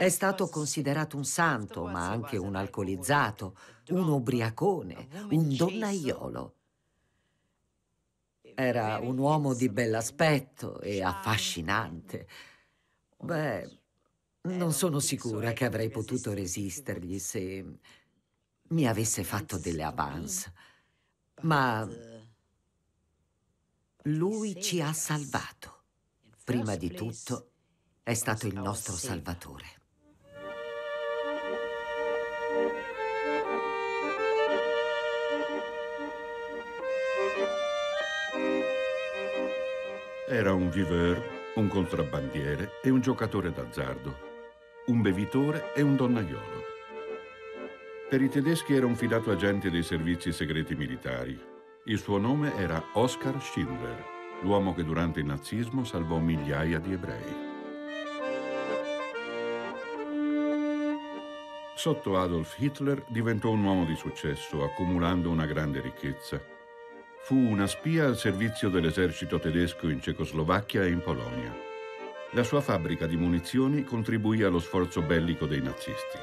È stato considerato un santo, ma anche un alcolizzato, un ubriacone, un donnaiolo. Era un uomo di bell'aspetto e affascinante. Beh, non sono sicura che avrei potuto resistergli se mi avesse fatto delle avance. Ma lui ci ha salvato. Prima di tutto è stato il nostro salvatore. Era un viveur, un contrabbandiere e un giocatore d'azzardo, un bevitore e un donnaiolo. Per i tedeschi era un fidato agente dei servizi segreti militari. Il suo nome era Oskar Schindler, l'uomo che durante il nazismo salvò migliaia di ebrei. Sotto Adolf Hitler diventò un uomo di successo, accumulando una grande ricchezza Fu una spia al servizio dell'esercito tedesco in Cecoslovacchia e in Polonia. La sua fabbrica di munizioni contribuì allo sforzo bellico dei nazisti.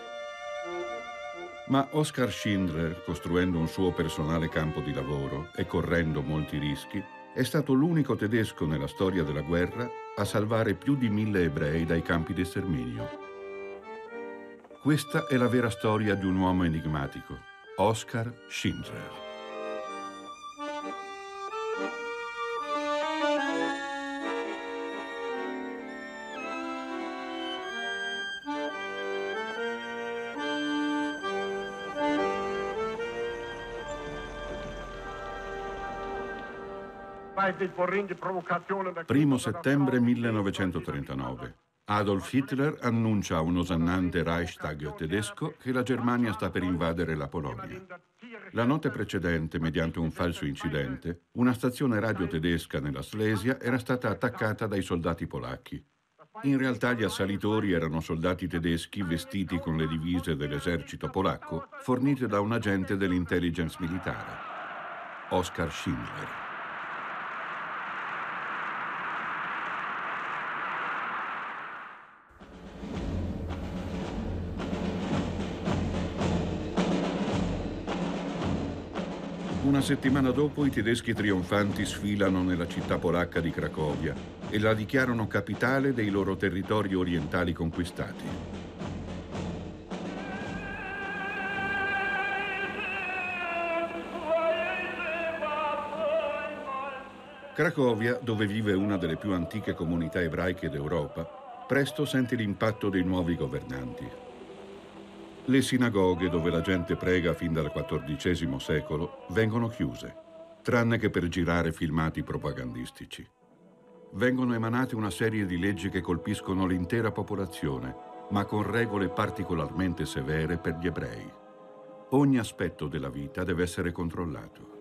Ma Oskar Schindler, costruendo un suo personale campo di lavoro e correndo molti rischi, è stato l'unico tedesco nella storia della guerra a salvare più di mille ebrei dai campi di sterminio. Questa è la vera storia di un uomo enigmatico, Oskar Schindler. 1 settembre 1939. Adolf Hitler annuncia a un osannante Reichstag tedesco che la Germania sta per invadere la Polonia. La notte precedente, mediante un falso incidente, una stazione radio tedesca nella Slesia era stata attaccata dai soldati polacchi. In realtà gli assalitori erano soldati tedeschi vestiti con le divise dell'esercito polacco fornite da un agente dell'intelligence militare, Oskar Schindler. Una settimana dopo i tedeschi trionfanti sfilano nella città polacca di Cracovia e la dichiarano capitale dei loro territori orientali conquistati. Cracovia, dove vive una delle più antiche comunità ebraiche d'Europa, presto sente l'impatto dei nuovi governanti. Le sinagoghe dove la gente prega fin dal XIV secolo vengono chiuse, tranne che per girare filmati propagandistici. Vengono emanate una serie di leggi che colpiscono l'intera popolazione, ma con regole particolarmente severe per gli ebrei. Ogni aspetto della vita deve essere controllato.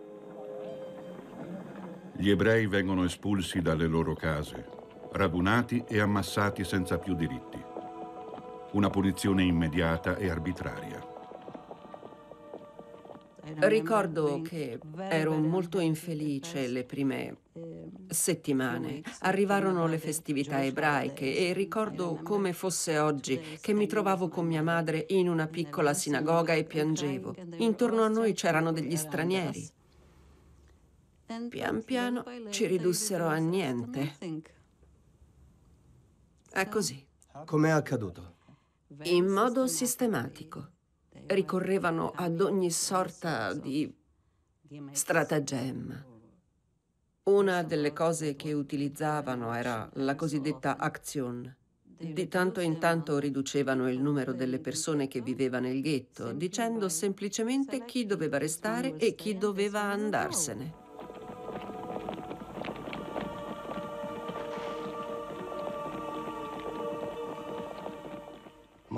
Gli ebrei vengono espulsi dalle loro case, radunati e ammassati senza più diritti una punizione immediata e arbitraria. Ricordo che ero molto infelice le prime settimane. Arrivarono le festività ebraiche e ricordo come fosse oggi che mi trovavo con mia madre in una piccola sinagoga e piangevo. Intorno a noi c'erano degli stranieri. Pian piano ci ridussero a niente. È così. Com'è accaduto? in modo sistematico. Ricorrevano ad ogni sorta di stratagemma. Una delle cose che utilizzavano era la cosiddetta action. Di tanto in tanto riducevano il numero delle persone che viveva nel ghetto, dicendo semplicemente chi doveva restare e chi doveva andarsene.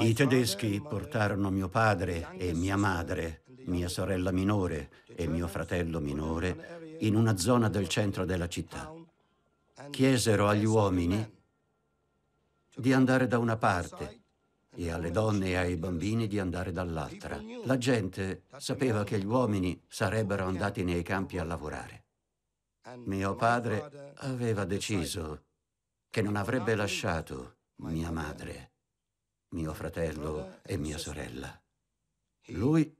I tedeschi portarono mio padre e mia madre, mia sorella minore e mio fratello minore in una zona del centro della città. Chiesero agli uomini di andare da una parte e alle donne e ai bambini di andare dall'altra. La gente sapeva che gli uomini sarebbero andati nei campi a lavorare. Mio padre aveva deciso che non avrebbe lasciato mia madre mio fratello e mia sorella. Lui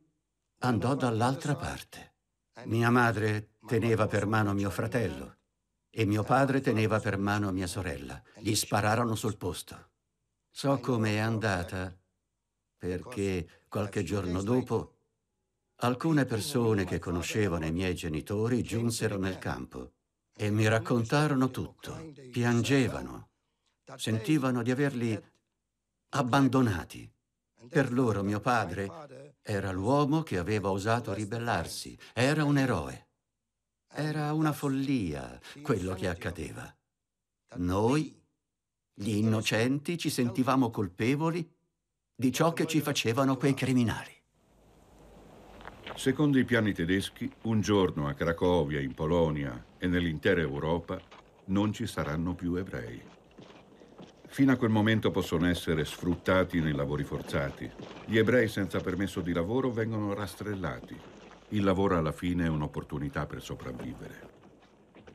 andò dall'altra parte. Eh, mia madre teneva per mano mio eh. fratello e mio eh, padre teneva per mano mia sorella. Gli spararono sul posto. So come è andata perché qualche giorno dopo alcune persone che conoscevano i miei genitori giunsero nel campo e mi raccontarono tutto. Piangevano. Sentivano di averli abbandonati. Per loro mio padre era l'uomo che aveva osato ribellarsi, era un eroe. Era una follia quello che accadeva. Noi, gli innocenti, ci sentivamo colpevoli di ciò che ci facevano quei criminali. Secondo i piani tedeschi, un giorno a Cracovia, in Polonia e nell'intera Europa non ci saranno più ebrei. Fino a quel momento possono essere sfruttati nei lavori forzati. Gli ebrei senza permesso di lavoro vengono rastrellati. Il lavoro alla fine è un'opportunità per sopravvivere.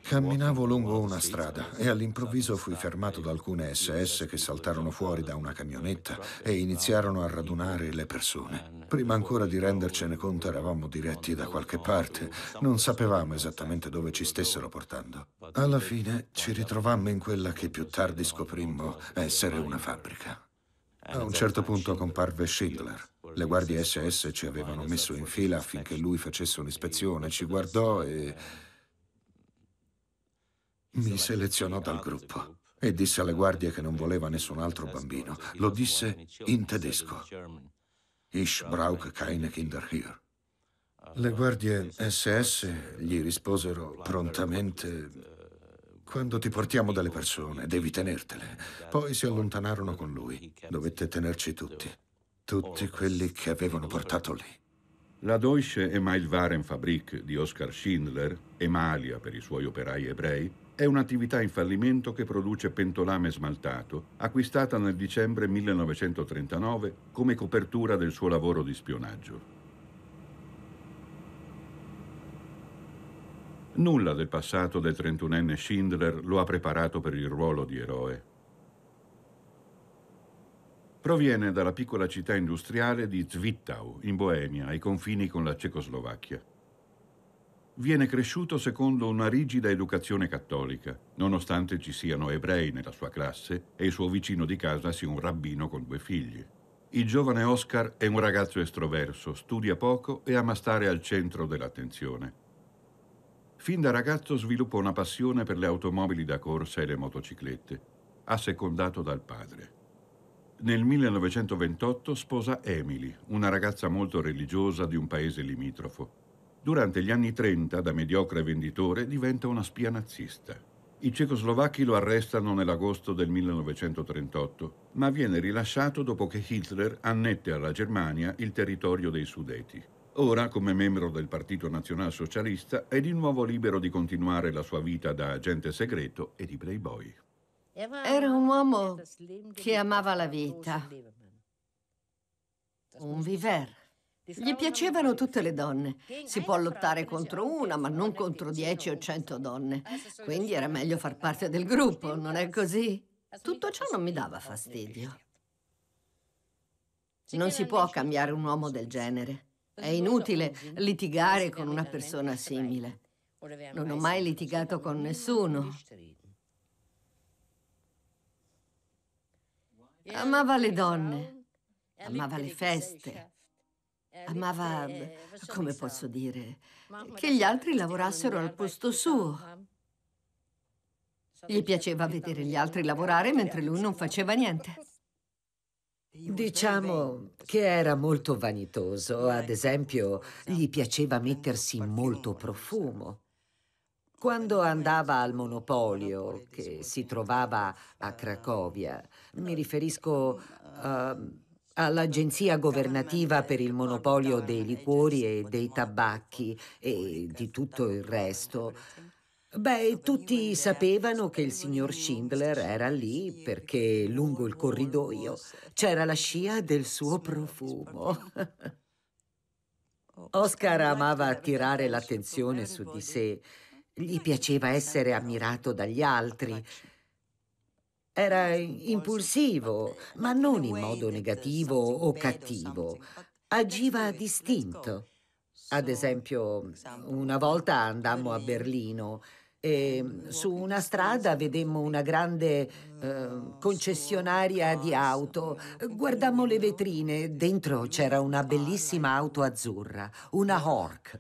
Camminavo lungo una strada e all'improvviso fui fermato da alcune SS che saltarono fuori da una camionetta e iniziarono a radunare le persone. Prima ancora di rendercene conto eravamo diretti da qualche parte, non sapevamo esattamente dove ci stessero portando. Alla fine ci ritrovammo in quella che più tardi scoprimmo essere una fabbrica. A un certo punto comparve Schindler. Le guardie SS ci avevano messo in fila affinché lui facesse un'ispezione, ci guardò e mi selezionò dal gruppo e disse alle guardie che non voleva nessun altro bambino. Lo disse in tedesco. Ich brauche keine Kinder hier. Le guardie SS gli risposero prontamente quando ti portiamo delle persone, devi tenertele. Poi si allontanarono con lui. Dovette tenerci tutti. Tutti quelli che avevano portato lì. La Deutsche Emailwarenfabrik di Oskar Schindler, Emalia per i suoi operai ebrei, è un'attività in fallimento che produce pentolame smaltato, acquistata nel dicembre 1939 come copertura del suo lavoro di spionaggio. Nulla del passato del 31enne Schindler lo ha preparato per il ruolo di eroe. Proviene dalla piccola città industriale di Zwittau, in Boemia, ai confini con la Cecoslovacchia viene cresciuto secondo una rigida educazione cattolica, nonostante ci siano ebrei nella sua classe e il suo vicino di casa sia un rabbino con due figli. Il giovane Oscar è un ragazzo estroverso, studia poco e ama stare al centro dell'attenzione. Fin da ragazzo sviluppa una passione per le automobili da corsa e le motociclette, assecondato dal padre. Nel 1928 sposa Emily, una ragazza molto religiosa di un paese limitrofo Durante gli anni 30, da mediocre venditore, diventa una spia nazista. I cecoslovacchi lo arrestano nell'agosto del 1938, ma viene rilasciato dopo che Hitler annette alla Germania il territorio dei Sudeti. Ora, come membro del Partito Nazionalsocialista, è di nuovo libero di continuare la sua vita da agente segreto e di playboy. Era un uomo che amava la vita, un viver. Gli piacevano tutte le donne. Si può lottare contro una, ma non contro dieci o cento donne. Quindi era meglio far parte del gruppo, non è così? Tutto ciò non mi dava fastidio. Non si può cambiare un uomo del genere. È inutile litigare con una persona simile. Non ho mai litigato con nessuno. Amava le donne, amava le feste, Amava, eh, eh, come posso dire, che gli altri lavorassero al posto suo. Gli piaceva vedere gli altri lavorare mentre lui non faceva niente. Diciamo che era molto vanitoso, ad esempio gli piaceva mettersi molto profumo. Quando andava al monopolio che si trovava a Cracovia, mi riferisco... Uh, all'Agenzia governativa per il monopolio dei liquori e dei tabacchi e di tutto il resto. Beh, tutti sapevano che il signor Schindler era lì perché lungo il corridoio c'era la scia del suo profumo. Oscar amava attirare l'attenzione su di sé. Gli piaceva essere ammirato dagli altri era impulsivo, ma non in modo negativo o cattivo. Agiva distinto. Ad esempio, una volta andammo a Berlino e su una strada vedemmo una grande eh, concessionaria di auto. Guardammo le vetrine, dentro c'era una bellissima auto azzurra, una Hork.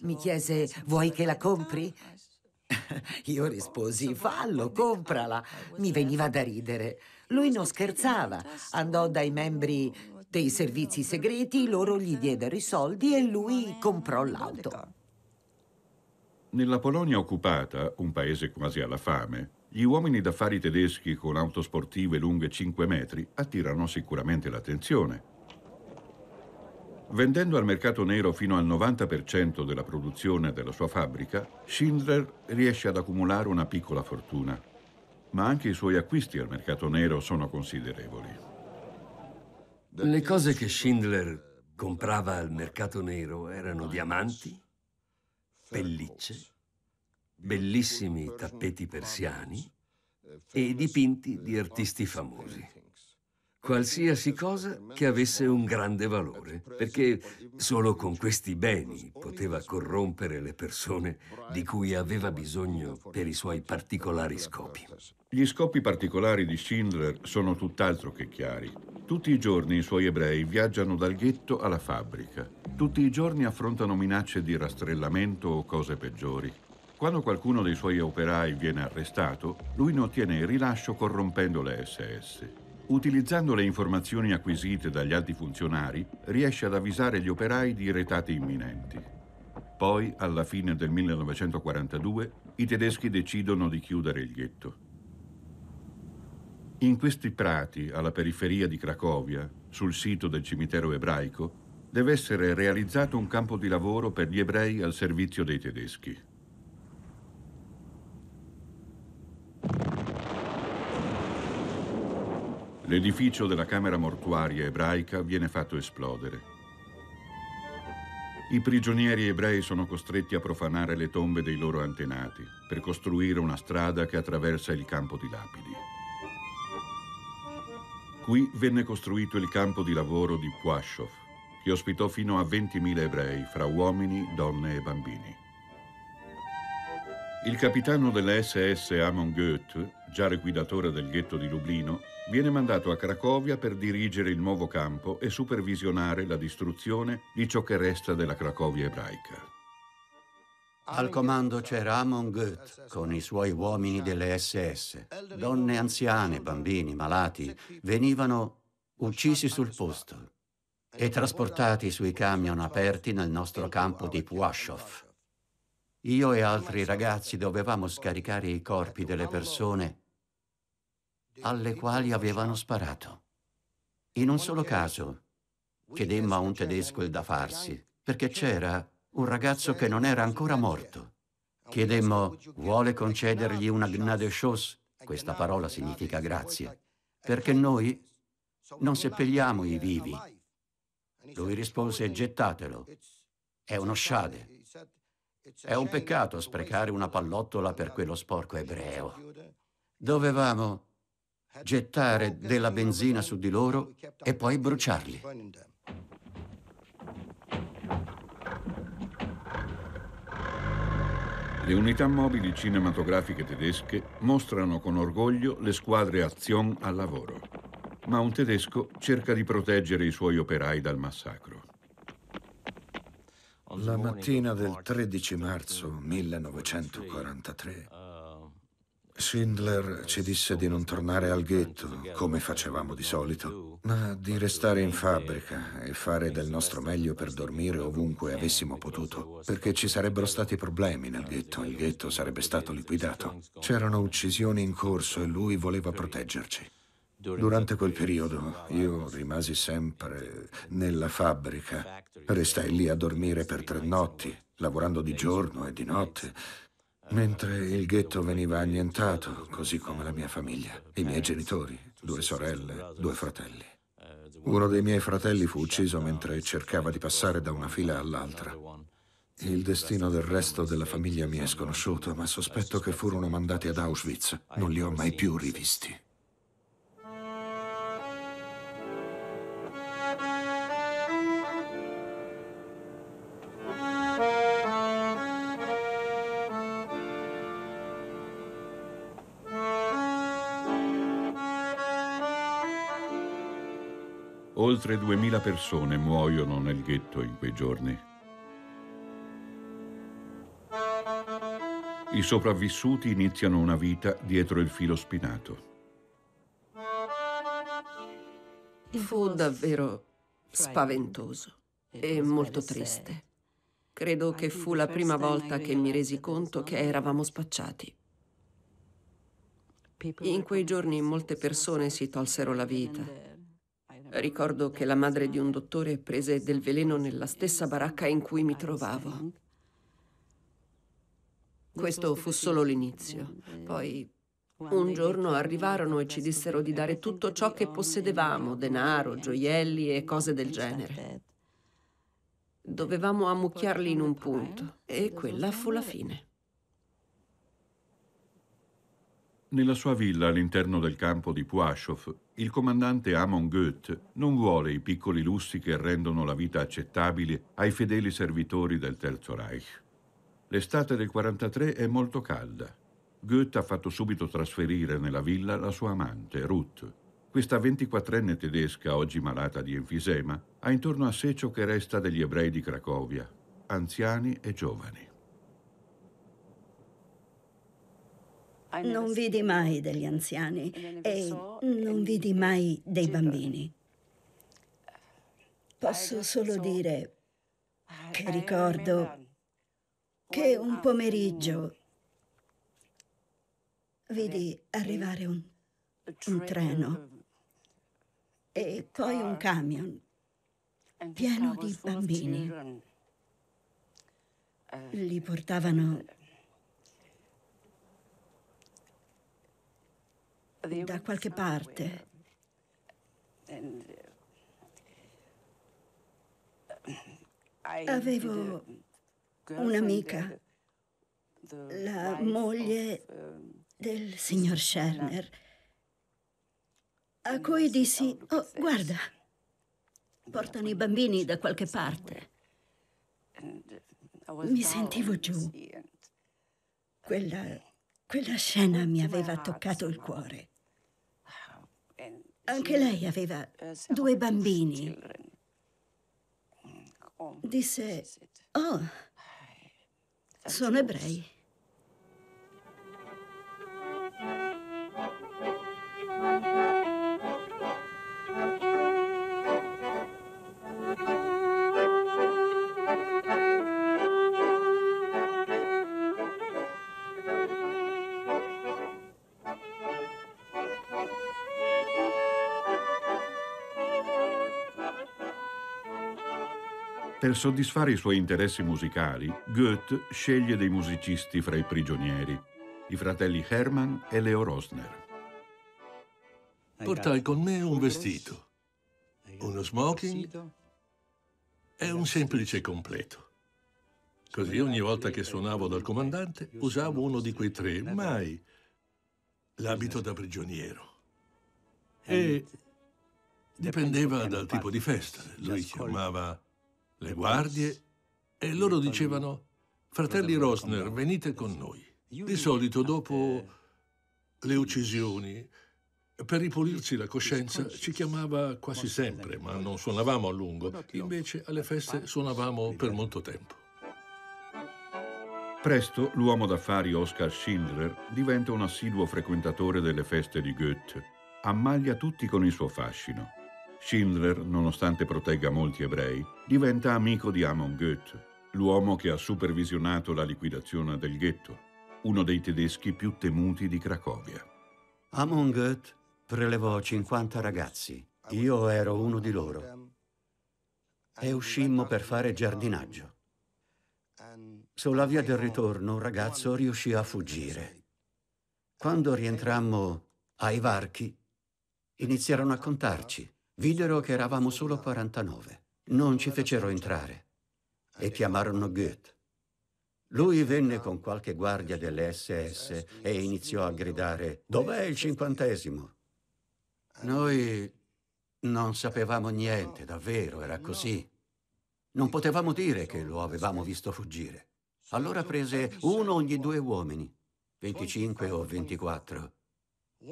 Mi chiese, vuoi che la compri? Io risposi, fallo, comprala. Mi veniva da ridere. Lui non scherzava, andò dai membri dei servizi segreti, loro gli diedero i soldi e lui comprò l'auto. Nella Polonia occupata, un paese quasi alla fame, gli uomini d'affari tedeschi con auto sportive lunghe 5 metri attirano sicuramente l'attenzione. Vendendo al mercato nero fino al 90% della produzione della sua fabbrica, Schindler riesce ad accumulare una piccola fortuna, ma anche i suoi acquisti al mercato nero sono considerevoli. Le cose che Schindler comprava al mercato nero erano diamanti, pellicce, bellissimi tappeti persiani e dipinti di artisti famosi qualsiasi cosa che avesse un grande valore, perché solo con questi beni poteva corrompere le persone di cui aveva bisogno per i suoi particolari scopi. Gli scopi particolari di Schindler sono tutt'altro che chiari. Tutti i giorni i suoi ebrei viaggiano dal ghetto alla fabbrica. Tutti i giorni affrontano minacce di rastrellamento o cose peggiori. Quando qualcuno dei suoi operai viene arrestato, lui ne ottiene il rilascio corrompendo le SS. Utilizzando le informazioni acquisite dagli alti funzionari, riesce ad avvisare gli operai di retate imminenti. Poi, alla fine del 1942, i tedeschi decidono di chiudere il ghetto. In questi prati, alla periferia di Cracovia, sul sito del cimitero ebraico, deve essere realizzato un campo di lavoro per gli ebrei al servizio dei tedeschi. L'edificio della camera mortuaria ebraica viene fatto esplodere. I prigionieri ebrei sono costretti a profanare le tombe dei loro antenati per costruire una strada che attraversa il campo di lapidi. Qui venne costruito il campo di lavoro di Kwashov, che ospitò fino a 20.000 ebrei, fra uomini, donne e bambini. Il capitano dell'SS Amon Goethe, già liquidatore del ghetto di Lublino, viene mandato a Cracovia per dirigere il nuovo campo e supervisionare la distruzione di ciò che resta della Cracovia ebraica. Al comando c'era Amon Goethe con i suoi uomini delle SS. Donne anziane, bambini, malati venivano uccisi sul posto e trasportati sui camion aperti nel nostro campo di Puashov. Io e altri ragazzi dovevamo scaricare i corpi delle persone alle quali avevano sparato. In un solo caso chiedemmo a un tedesco il da farsi, perché c'era un ragazzo che non era ancora morto. Chiedemmo, vuole concedergli una gnade chos? Questa parola significa grazie, perché noi non seppelliamo i vivi. Lui rispose, gettatelo, è uno sciade. È un peccato sprecare una pallottola per quello sporco ebreo. Dovevamo gettare della benzina su di loro e poi bruciarli. Le unità mobili cinematografiche tedesche mostrano con orgoglio le squadre azion al lavoro, ma un tedesco cerca di proteggere i suoi operai dal massacro. La mattina del 13 marzo 1943 Schindler ci disse di non tornare al ghetto, come facevamo di solito, ma di restare in fabbrica e fare del nostro meglio per dormire ovunque avessimo potuto, perché ci sarebbero stati problemi nel ghetto, il ghetto sarebbe stato liquidato. C'erano uccisioni in corso e lui voleva proteggerci. Durante quel periodo io rimasi sempre nella fabbrica, restai lì a dormire per tre notti, lavorando di giorno e di notte Mentre il ghetto veniva annientato, così come la mia famiglia, i miei genitori, due sorelle, due fratelli. Uno dei miei fratelli fu ucciso mentre cercava di passare da una fila all'altra. Il destino del resto della famiglia mi è sconosciuto, ma sospetto che furono mandati ad Auschwitz. Non li ho mai più rivisti. Oltre 2000 persone muoiono nel ghetto in quei giorni. I sopravvissuti iniziano una vita dietro il filo spinato. Fu davvero spaventoso e molto triste. Credo che fu la prima volta che mi resi conto che eravamo spacciati. In quei giorni molte persone si tolsero la vita Ricordo che la madre di un dottore prese del veleno nella stessa baracca in cui mi trovavo. Questo fu solo l'inizio. Poi un giorno arrivarono e ci dissero di dare tutto ciò che possedevamo, denaro, gioielli e cose del genere. Dovevamo ammucchiarli in un punto e quella fu la fine. Nella sua villa all'interno del campo di Puashof, il comandante Amon Goethe non vuole i piccoli lussi che rendono la vita accettabile ai fedeli servitori del Terzo Reich. L'estate del 43 è molto calda. Goethe ha fatto subito trasferire nella villa la sua amante, Ruth. Questa 24enne tedesca, oggi malata di enfisema, ha intorno a sé ciò che resta degli ebrei di Cracovia, anziani e giovani. Non vidi mai degli anziani e non vidi mai dei bambini. Eh, Posso solo dire eh, che ricordo che un ah, pomeriggio mm. vidi arrivare un, un treno eh, e poi un camion pieno di bambini. Li portavano da qualche parte. Avevo un'amica, la moglie del signor Scherner, a cui dissi, oh guarda, portano i bambini da qualche parte. Mi sentivo giù. Quella, quella scena mi aveva toccato il cuore. Anche lei aveva eh, due bambini. Mm, oh, Disse, oh, sono ebrei. Per soddisfare i suoi interessi musicali, Goethe sceglie dei musicisti fra i prigionieri, i fratelli Hermann e Leo Rosner. Portai con me un vestito, uno smoking e un semplice completo. Così ogni volta che suonavo dal comandante usavo uno di quei tre, mai l'abito da prigioniero. E dipendeva dal tipo di festa. Lui chiamava le guardie e loro dicevano, fratelli Rosner, venite con noi. Di solito dopo le uccisioni, per ripulirci la coscienza, ci chiamava quasi sempre, ma non suonavamo a lungo. Invece alle feste suonavamo per molto tempo. Presto l'uomo d'affari Oscar Schindler diventa un assiduo frequentatore delle feste di Goethe. Ammaglia tutti con il suo fascino. Schindler, nonostante protegga molti ebrei, diventa amico di Amon Goethe, l'uomo che ha supervisionato la liquidazione del ghetto, uno dei tedeschi più temuti di Cracovia. Amon Goethe prelevò 50 ragazzi. Io ero uno di loro. E uscimmo per fare giardinaggio. Sulla via del ritorno un ragazzo riuscì a fuggire. Quando rientrammo ai varchi, iniziarono a contarci videro che eravamo solo 49. Non ci fecero entrare e chiamarono Goethe. Lui venne con qualche guardia delle SS e iniziò a gridare «Dov'è il cinquantesimo?» Noi non sapevamo niente, davvero, era così. Non potevamo dire che lo avevamo visto fuggire. Allora prese uno ogni due uomini, 25 o 24,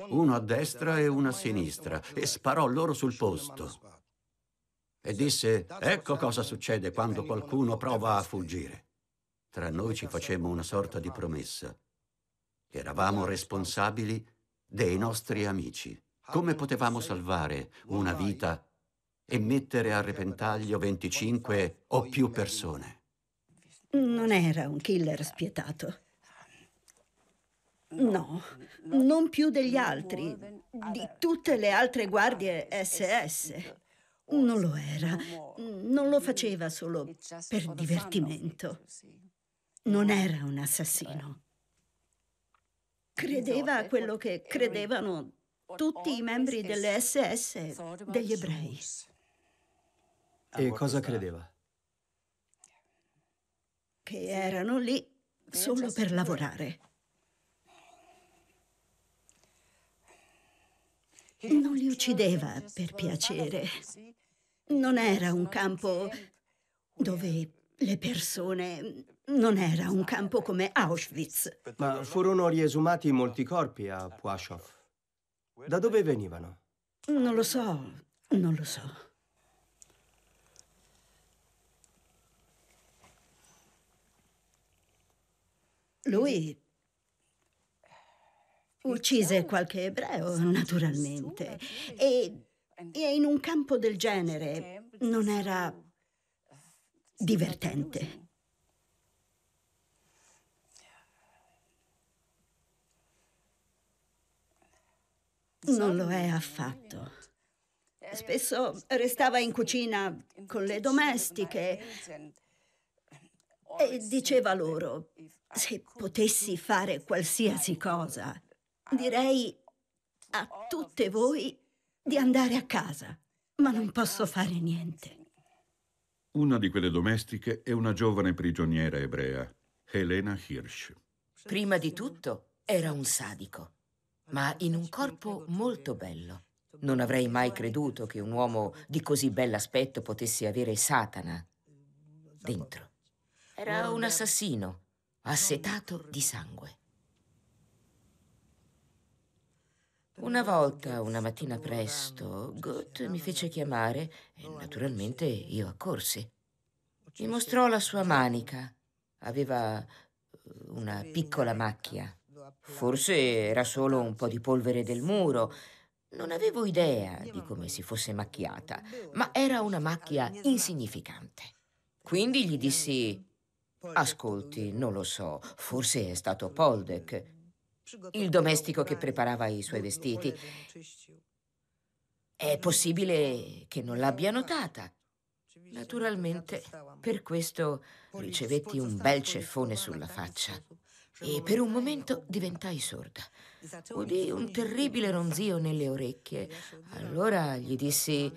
uno a destra e uno a sinistra, e sparò loro sul posto. E disse, ecco cosa succede quando qualcuno prova a fuggire. Tra noi ci facemmo una sorta di promessa. Eravamo responsabili dei nostri amici. Come potevamo salvare una vita e mettere a repentaglio 25 o più persone? Non era un killer spietato. No, non più degli altri, di tutte le altre guardie SS. Non lo era, non lo faceva solo per divertimento. Non era un assassino. Credeva a quello che credevano tutti i membri delle SS, degli ebrei. E cosa credeva? Che erano lì solo per lavorare. Non li uccideva per piacere. Non era un campo dove le persone... Non era un campo come Auschwitz. Ma furono riesumati molti corpi a Pwaschow. Da dove venivano? Non lo so, non lo so. Lui Uccise qualche ebreo, naturalmente. E, e in un campo del genere non era eh, divertente. Non lo è affatto. Eh, Spesso restava in cucina con le domestiche e diceva loro, se potessi fare qualsiasi cosa, Direi a tutte voi di andare a casa, ma non posso fare niente. Una di quelle domestiche è una giovane prigioniera ebrea, Helena Hirsch. Prima di tutto era un sadico, ma in un corpo molto bello. Non avrei mai creduto che un uomo di così bell'aspetto potesse avere Satana dentro. Era un assassino, assetato di sangue. Una volta, una mattina presto, Goethe mi fece chiamare e naturalmente io accorsi. Mi mostrò la sua manica. Aveva uh, una piccola macchia. Forse era solo un po' di polvere del muro. Non avevo idea di come si fosse macchiata, ma era una macchia insignificante. Quindi gli dissi, ascolti, non lo so, forse è stato Poldek il domestico che preparava i suoi vestiti. È possibile che non l'abbia notata. Naturalmente, per questo ricevetti un bel ceffone sulla faccia e per un momento diventai sorda. Udì un terribile ronzio nelle orecchie. Allora gli dissi,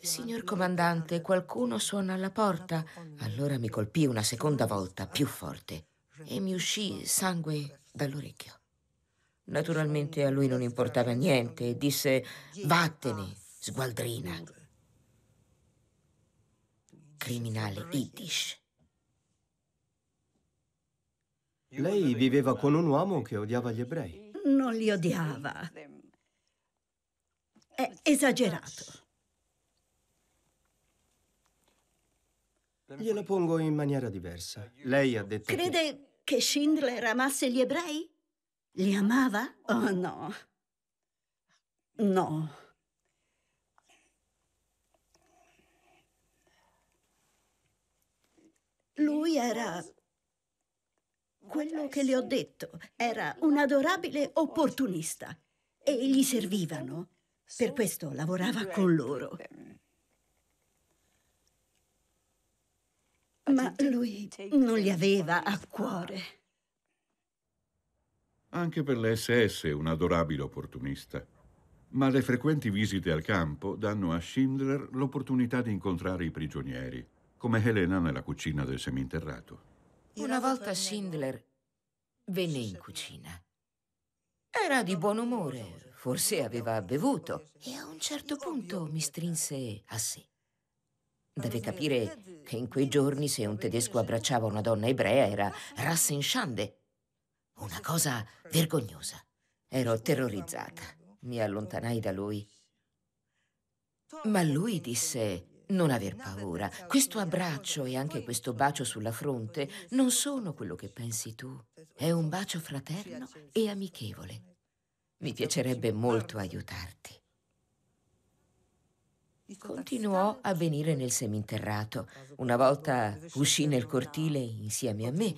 Signor comandante, qualcuno suona alla porta. Allora mi colpì una seconda volta, più forte, e mi uscì sangue dall'orecchio. Naturalmente a lui non importava niente e disse vattene, sgualdrina. Criminale Yiddish. Lei viveva con un uomo che odiava gli ebrei. Non li odiava. È esagerato. Gliela pongo in maniera diversa. Lei ha detto... Crede che, che Schindler amasse gli ebrei? Li amava? Oh no. No. Lui era quello che le ho detto, era un adorabile opportunista e gli servivano. Per questo lavorava con loro. Ma lui non li aveva a cuore. Anche per le SS un adorabile opportunista. Ma le frequenti visite al campo danno a Schindler l'opportunità di incontrare i prigionieri, come Helena nella cucina del seminterrato. Una volta Schindler venne in cucina. Era di buon umore, forse aveva bevuto e a un certo punto mi strinse a sé. Deve capire che in quei giorni se un tedesco abbracciava una donna ebrea era rassenschande. Una cosa vergognosa. Ero terrorizzata. Mi allontanai da lui. Ma lui disse... Non aver paura, questo abbraccio e anche questo bacio sulla fronte non sono quello che pensi tu. È un bacio fraterno e amichevole. Mi piacerebbe molto aiutarti. Continuò a venire nel seminterrato. Una volta uscì nel cortile insieme a me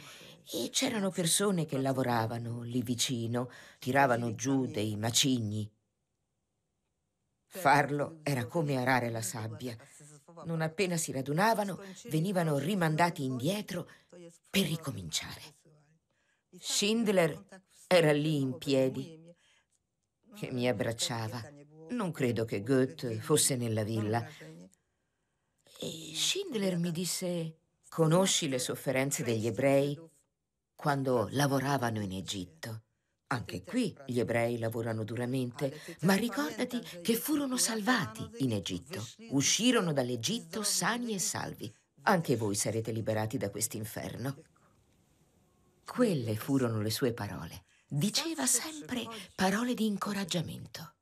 e c'erano persone che lavoravano lì vicino, tiravano giù dei macigni. Farlo era come arare la sabbia. Non appena si radunavano, venivano rimandati indietro per ricominciare. Schindler era lì in piedi, che mi abbracciava. Non credo che Goethe fosse nella villa. E Schindler mi disse, conosci le cioè, sofferenze degli ebrei quando lavoravano in Egitto. Anche qui gli ebrei lavorano duramente, ma ricordati che furono salvati in Egitto. Uscirono dall'Egitto sani e salvi. Anche voi sarete liberati da quest'inferno. Quelle furono le sue parole. Diceva sempre parole di incoraggiamento.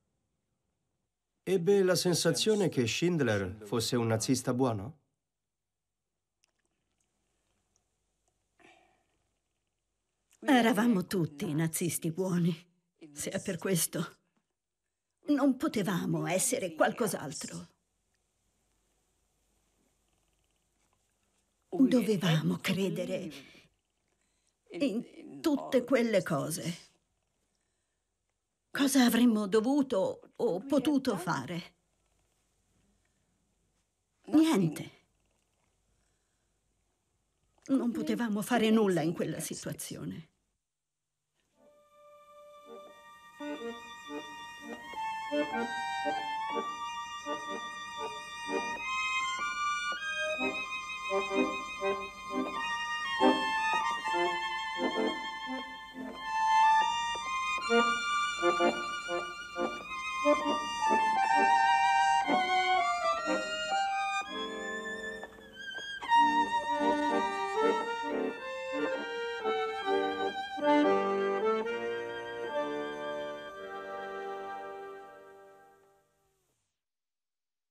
Ebbe la sensazione che Schindler fosse un nazista buono? Eravamo tutti nazisti buoni, se è per questo. Non potevamo essere qualcos'altro. Dovevamo credere in tutte quelle cose. Cosa avremmo dovuto o potuto fare? Niente. Non potevamo fare nulla in quella situazione. Thank you.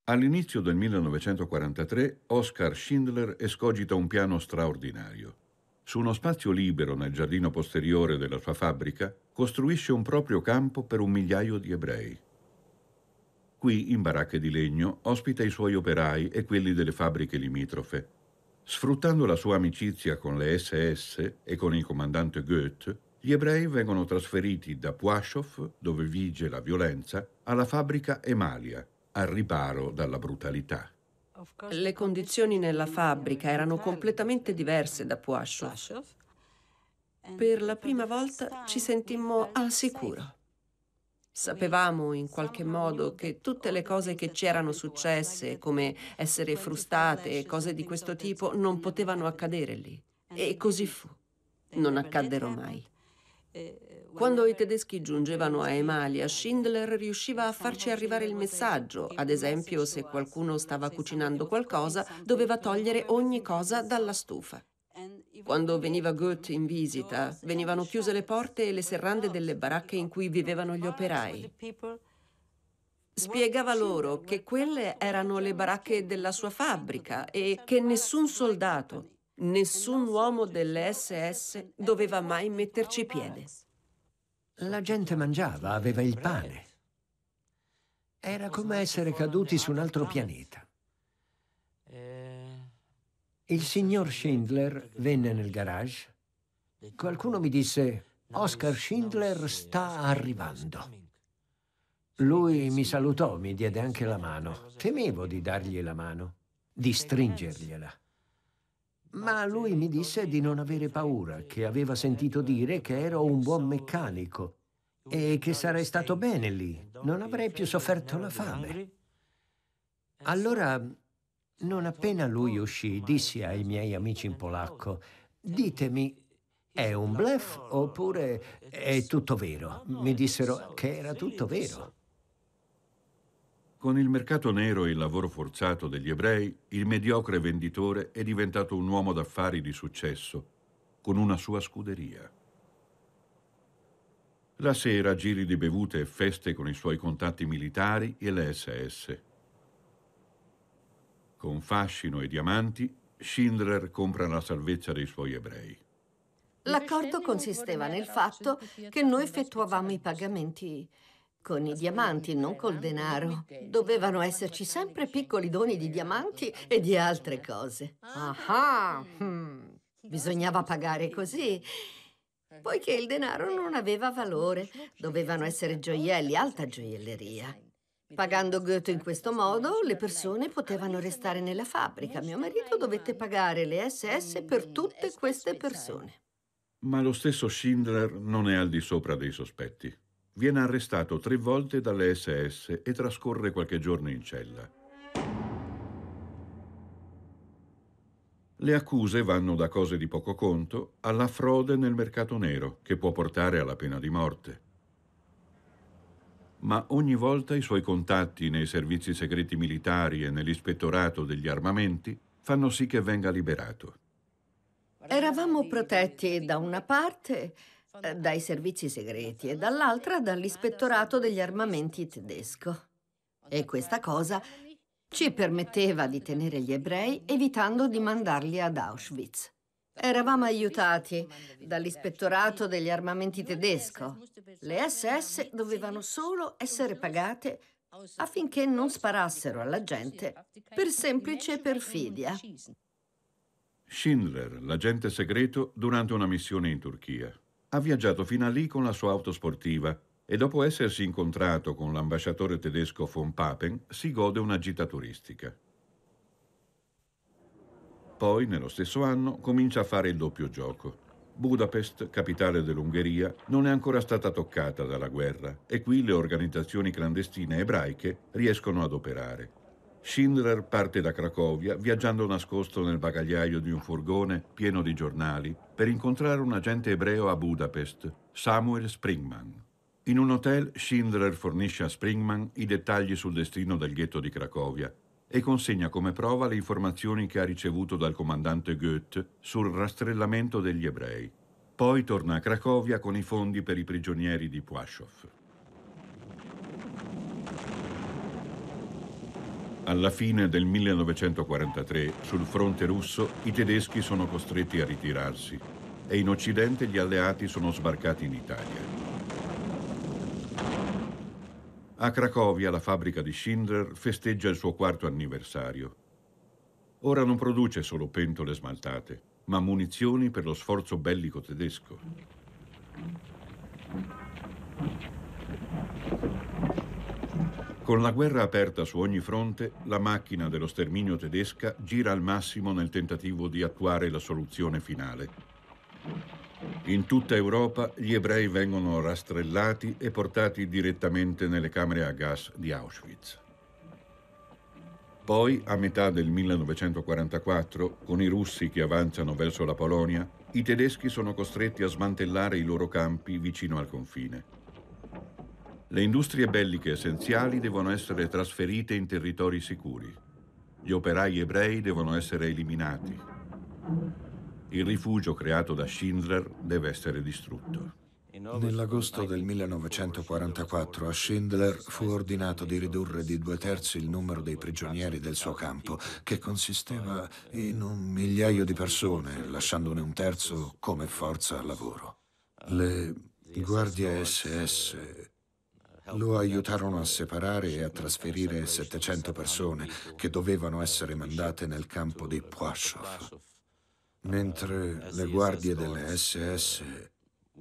All'inizio del 1943 Oskar Schindler escogita un piano straordinario. Su uno spazio libero nel giardino posteriore della sua fabbrica costruisce un proprio campo per un migliaio di ebrei. Qui, in baracche di legno, ospita i suoi operai e quelli delle fabbriche limitrofe. Sfruttando la sua amicizia con le SS e con il comandante Goethe, gli ebrei vengono trasferiti da Płaszów, dove vige la violenza, alla fabbrica Emalia, al riparo dalla brutalità. Le condizioni nella fabbrica erano completamente diverse da Puashov. Per la prima volta ci sentimmo al sicuro. Sapevamo in qualche modo che tutte le cose che ci erano successe, come essere frustate e cose di questo tipo, non potevano accadere lì. E così fu. Non accaddero mai. Quando i tedeschi giungevano a Emalia, Schindler riusciva a farci arrivare il messaggio. Ad esempio, se qualcuno stava cucinando qualcosa, doveva togliere ogni cosa dalla stufa. Quando veniva Goethe in visita, venivano chiuse le porte e le serrande delle baracche in cui vivevano gli operai. Spiegava loro che quelle erano le baracche della sua fabbrica e che nessun soldato, nessun uomo delle SS doveva mai metterci piede. La gente mangiava, aveva il pane. Era come essere caduti su un altro pianeta. Il signor Schindler venne nel garage. Qualcuno mi disse, Oscar Schindler sta arrivando. Lui mi salutò, mi diede anche la mano. Temevo di dargli la mano, di stringergliela. Ma lui mi disse di non avere paura, che aveva sentito dire che ero un buon meccanico e che sarei stato bene lì, non avrei più sofferto la fame. Allora, non appena lui uscì, dissi ai miei amici in polacco, ditemi, è un bluff oppure è tutto vero? Mi dissero che era tutto vero. Con il mercato nero e il lavoro forzato degli ebrei, il mediocre venditore è diventato un uomo d'affari di successo, con una sua scuderia. La sera giri di bevute e feste con i suoi contatti militari e le SS. Con fascino e diamanti, Schindler compra la salvezza dei suoi ebrei. L'accordo consisteva nel fatto che noi effettuavamo i pagamenti con i diamanti, non col denaro. Dovevano esserci sempre piccoli doni di diamanti e di altre cose. Ah, hmm. bisognava pagare così. Poiché il denaro non aveva valore, dovevano essere gioielli, alta gioielleria. Pagando Goethe in questo modo, le persone potevano restare nella fabbrica. Mio marito dovette pagare le SS per tutte queste persone. Ma lo stesso Schindler non è al di sopra dei sospetti viene arrestato tre volte dalle SS e trascorre qualche giorno in cella. Le accuse vanno da cose di poco conto alla frode nel mercato nero, che può portare alla pena di morte. Ma ogni volta i suoi contatti nei servizi segreti militari e nell'ispettorato degli armamenti fanno sì che venga liberato. Eravamo protetti da una parte eh, dai servizi segreti e dall'altra dall'ispettorato degli armamenti tedesco. E questa cosa ci permetteva di tenere gli ebrei evitando di mandarli ad Auschwitz. Eravamo aiutati dall'ispettorato degli armamenti tedesco. Le SS dovevano solo essere pagate affinché non sparassero alla gente per semplice perfidia. Schindler, l'agente segreto, durante una missione in Turchia ha viaggiato fino a lì con la sua auto sportiva e dopo essersi incontrato con l'ambasciatore tedesco von Papen si gode una gita turistica. Poi, nello stesso anno, comincia a fare il doppio gioco. Budapest, capitale dell'Ungheria, non è ancora stata toccata dalla guerra e qui le organizzazioni clandestine ebraiche riescono ad operare. Schindler parte da Cracovia viaggiando nascosto nel bagagliaio di un furgone pieno di giornali per incontrare un agente ebreo a Budapest, Samuel Springman. In un hotel Schindler fornisce a Springman i dettagli sul destino del ghetto di Cracovia e consegna come prova le informazioni che ha ricevuto dal comandante Goethe sul rastrellamento degli ebrei. Poi torna a Cracovia con i fondi per i prigionieri di Płaszów. Alla fine del 1943, sul fronte russo, i tedeschi sono costretti a ritirarsi e in Occidente gli alleati sono sbarcati in Italia. A Cracovia la fabbrica di Schindler festeggia il suo quarto anniversario. Ora non produce solo pentole smaltate, ma munizioni per lo sforzo bellico tedesco. Con la guerra aperta su ogni fronte, la macchina dello sterminio tedesca gira al massimo nel tentativo di attuare la soluzione finale. In tutta Europa gli ebrei vengono rastrellati e portati direttamente nelle camere a gas di Auschwitz. Poi, a metà del 1944, con i russi che avanzano verso la Polonia, i tedeschi sono costretti a smantellare i loro campi vicino al confine. Le industrie belliche essenziali devono essere trasferite in territori sicuri. Gli operai ebrei devono essere eliminati. Il rifugio creato da Schindler deve essere distrutto. Nell'agosto del 1944 a Schindler fu ordinato di ridurre di due terzi il numero dei prigionieri del suo campo, che consisteva in un migliaio di persone, lasciandone un terzo come forza al lavoro. Le guardie SS lo aiutarono a separare e a trasferire 700 persone che dovevano essere mandate nel campo di Pwaschow, mentre le guardie delle SS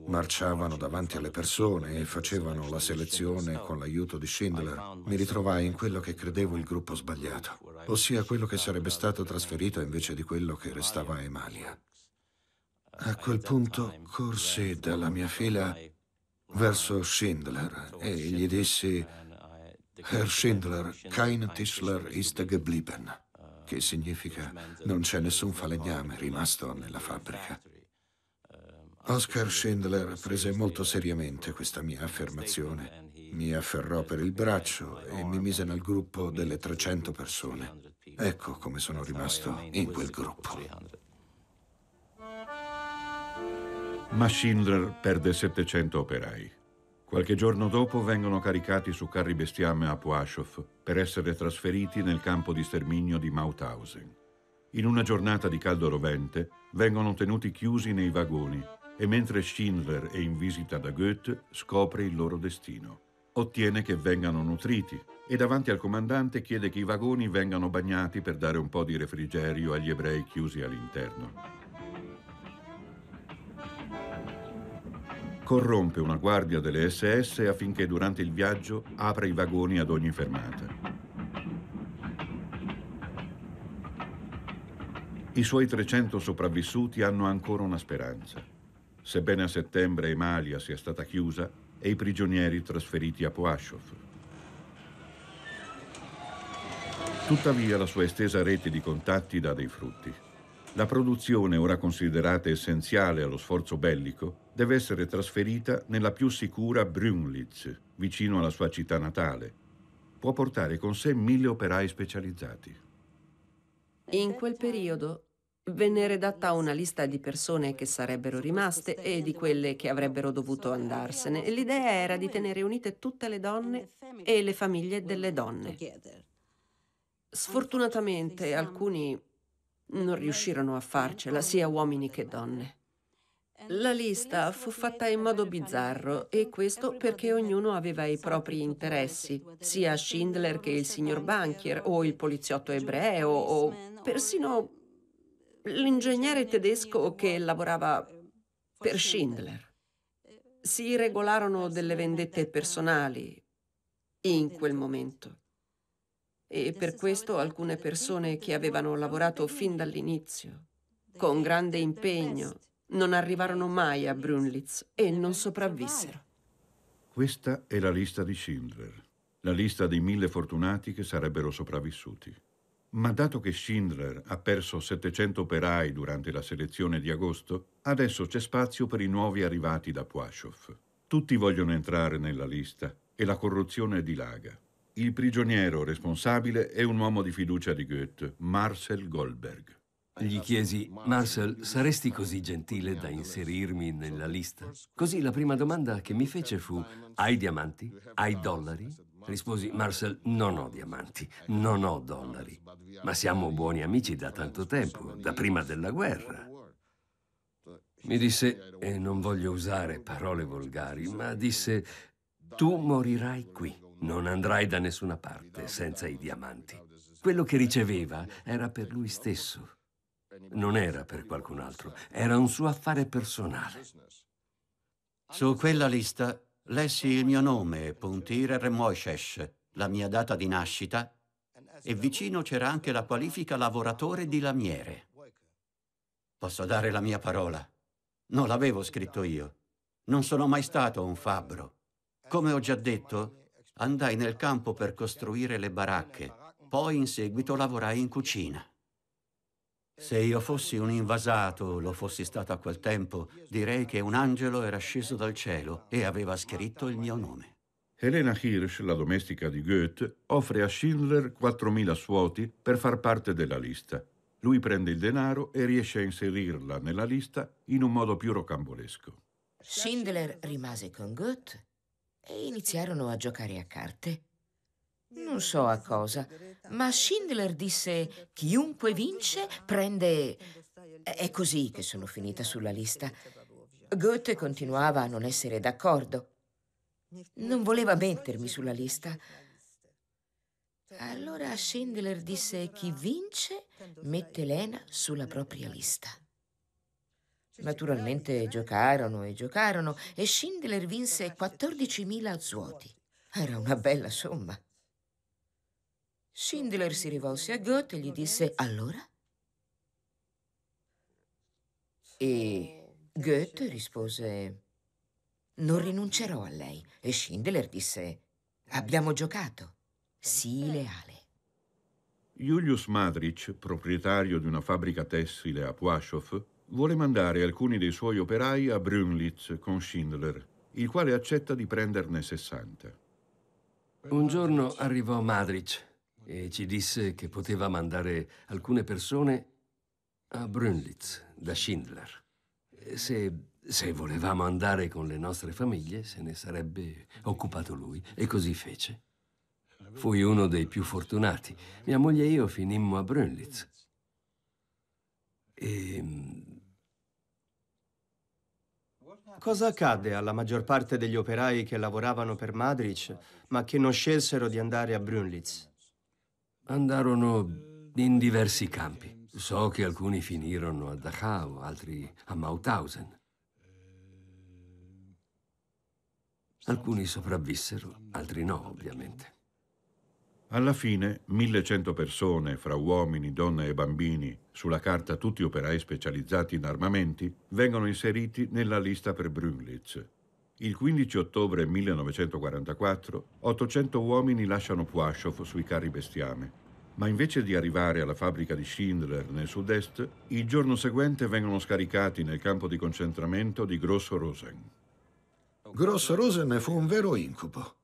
marciavano davanti alle persone e facevano la selezione con l'aiuto di Schindler, mi ritrovai in quello che credevo il gruppo sbagliato, ossia quello che sarebbe stato trasferito invece di quello che restava a Emalia. A quel punto corsi dalla mia fila verso Schindler e gli dissi Herr Schindler, kein Tischler ist geblieben, che significa non c'è nessun falegname rimasto nella fabbrica. Oscar Schindler prese molto seriamente questa mia affermazione, mi afferrò per il braccio e mi mise nel gruppo delle 300 persone. Ecco come sono rimasto in quel gruppo. Ma Schindler perde 700 operai. Qualche giorno dopo vengono caricati su carri bestiame a Poaschow per essere trasferiti nel campo di sterminio di Mauthausen. In una giornata di caldo rovente vengono tenuti chiusi nei vagoni e mentre Schindler è in visita da Goethe scopre il loro destino. Ottiene che vengano nutriti e davanti al comandante chiede che i vagoni vengano bagnati per dare un po' di refrigerio agli ebrei chiusi all'interno. corrompe una guardia delle SS affinché durante il viaggio apra i vagoni ad ogni fermata. I suoi 300 sopravvissuti hanno ancora una speranza. Sebbene a settembre Emalia sia stata chiusa e i prigionieri trasferiti a Poashov. Tuttavia la sua estesa rete di contatti dà dei frutti. La produzione, ora considerata essenziale allo sforzo bellico, deve essere trasferita nella più sicura Brunlitz, vicino alla sua città natale. Può portare con sé mille operai specializzati. In quel periodo venne redatta una lista di persone che sarebbero rimaste e di quelle che avrebbero dovuto andarsene. L'idea era di tenere unite tutte le donne e le famiglie delle donne. Sfortunatamente alcuni non riuscirono a farcela, sia uomini che donne. La lista fu fatta in modo bizzarro e questo perché ognuno aveva i propri interessi, sia Schindler che il signor Bankier o il poliziotto ebreo o persino l'ingegnere tedesco che lavorava per Schindler. Si regolarono delle vendette personali in quel momento e per questo alcune persone che avevano lavorato fin dall'inizio, con grande impegno, non arrivarono mai a Brunlitz e non sopravvissero. Questa è la lista di Schindler, la lista dei mille fortunati che sarebbero sopravvissuti. Ma dato che Schindler ha perso 700 operai durante la selezione di agosto, adesso c'è spazio per i nuovi arrivati da Puashov. Tutti vogliono entrare nella lista e la corruzione dilaga. Il prigioniero responsabile è un uomo di fiducia di Goethe, Marcel Goldberg. Gli chiesi, Marcel, saresti così gentile da inserirmi nella lista? Così la prima domanda che mi fece fu, hai diamanti? Hai dollari? Risposi, Marcel, non ho diamanti, non ho dollari, ma siamo buoni amici da tanto tempo, da prima della guerra. Mi disse, e non voglio usare parole volgari, ma disse, tu morirai qui. Non andrai da nessuna parte senza i diamanti. Quello che riceveva era per lui stesso. Non era per qualcun altro, era un suo affare personale. Su quella lista lessi il mio nome, Puntire Remoishesh, la mia data di nascita, e vicino c'era anche la qualifica lavoratore di lamiere. Posso dare la mia parola. Non l'avevo scritto io. Non sono mai stato un fabbro. Come ho già detto, andai nel campo per costruire le baracche, poi in seguito lavorai in cucina. Se io fossi un invasato, lo fossi stato a quel tempo, direi che un angelo era sceso dal cielo e aveva scritto il mio nome. Helena Hirsch, la domestica di Goethe, offre a Schindler 4.000 suoti per far parte della lista. Lui prende il denaro e riesce a inserirla nella lista in un modo più rocambolesco. Schindler rimase con Goethe e iniziarono a giocare a carte. Non so a cosa, ma Schindler disse chiunque vince prende... È così che sono finita sulla lista. Goethe continuava a non essere d'accordo. Non voleva mettermi sulla lista. Allora Schindler disse chi vince mette Lena sulla propria lista. Naturalmente giocarono e giocarono e Schindler vinse 14.000 zuoti. Era una bella somma. Schindler si rivolse a Goethe e gli disse allora? E Goethe rispose non rinuncerò a lei. E Schindler disse abbiamo giocato, sii leale. Julius Madrich, proprietario di una fabbrica tessile a Puashoff, vuole mandare alcuni dei suoi operai a Brünlitz con Schindler, il quale accetta di prenderne 60. Un giorno arrivò Madrich e ci disse che poteva mandare alcune persone a Brünlitz da Schindler. Se, se volevamo andare con le nostre famiglie, se ne sarebbe occupato lui e così fece. Fui uno dei più fortunati. Mia moglie e io finimmo a Brünlitz. E Cosa accadde alla maggior parte degli operai che lavoravano per Madrich ma che non scelsero di andare a Brunlitz? Andarono in diversi campi. So che alcuni finirono a Dachau, altri a Mauthausen. Alcuni sopravvissero, altri no, ovviamente. Alla fine 1100 persone, fra uomini, donne e bambini, sulla carta tutti operai specializzati in armamenti, vengono inseriti nella lista per Brünglitz. Il 15 ottobre 1944 800 uomini lasciano Płaszów sui carri bestiame, ma invece di arrivare alla fabbrica di Schindler nel sud-est, il giorno seguente vengono scaricati nel campo di concentramento di Grosso Rosen. Grosso Rosen fu un vero incubo.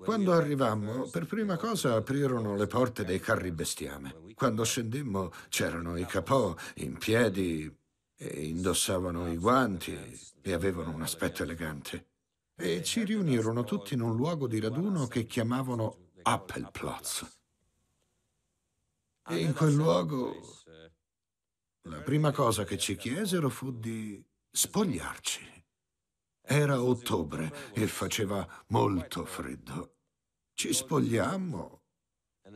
Quando arrivammo, per prima cosa aprirono le porte dei carri bestiame. Quando scendemmo c'erano i capò in piedi e indossavano i guanti e avevano un aspetto elegante. E ci riunirono tutti in un luogo di raduno che chiamavano Appelplatz. E in quel luogo la prima cosa che ci chiesero fu di spogliarci. Era ottobre e faceva molto freddo. Ci spogliammo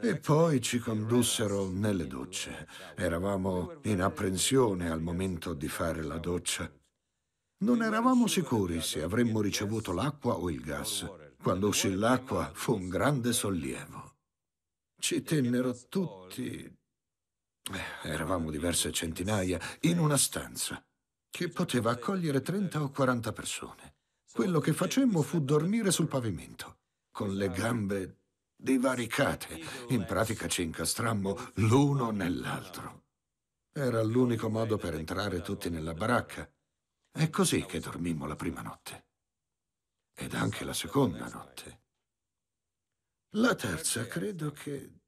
e poi ci condussero nelle docce. Eravamo in apprensione al momento di fare la doccia. Non eravamo sicuri se avremmo ricevuto l'acqua o il gas. Quando uscì l'acqua fu un grande sollievo. Ci tennero tutti, eh, eravamo diverse centinaia, in una stanza che poteva accogliere 30 o 40 persone. Quello che facemmo fu dormire sul pavimento, con le gambe divaricate. In pratica ci incastrammo l'uno nell'altro. Era l'unico modo per entrare tutti nella baracca. È così che dormimmo la prima notte. Ed anche la seconda notte. La terza credo che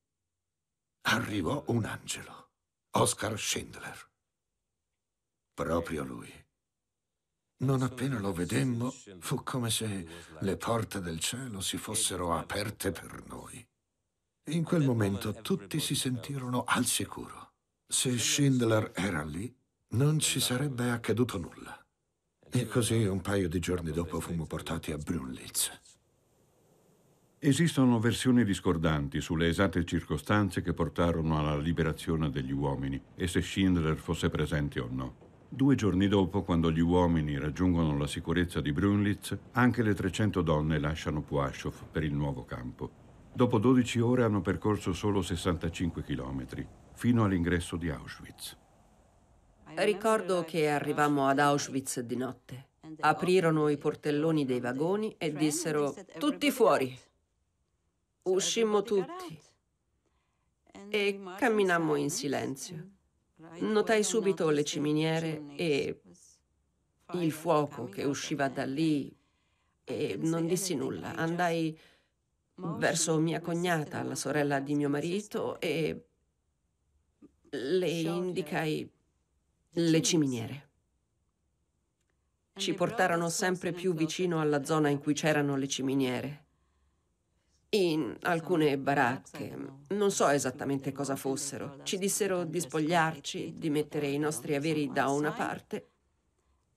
arrivò un angelo, Oscar Schindler. Proprio lui. Non appena lo vedemmo, fu come se le porte del cielo si fossero aperte per noi. In quel momento tutti si sentirono al sicuro. Se Schindler era lì, non ci sarebbe accaduto nulla. E così un paio di giorni dopo fummo portati a Brunlitz. Esistono versioni discordanti sulle esatte circostanze che portarono alla liberazione degli uomini e se Schindler fosse presente o no. Due giorni dopo, quando gli uomini raggiungono la sicurezza di Brunlitz, anche le 300 donne lasciano Puaschow per il nuovo campo. Dopo 12 ore hanno percorso solo 65 km, fino all'ingresso di Auschwitz. Ricordo che arrivammo ad Auschwitz di notte. Aprirono i portelloni dei vagoni e dissero tutti fuori. Uscimmo tutti e camminammo in silenzio. Notai subito le ciminiere e il fuoco che usciva da lì e non dissi nulla. Andai verso mia cognata, la sorella di mio marito, e le indicai le ciminiere. Ci portarono sempre più vicino alla zona in cui c'erano le ciminiere in alcune baracche. Non so esattamente cosa fossero. Ci dissero di spogliarci, di mettere i nostri averi da una parte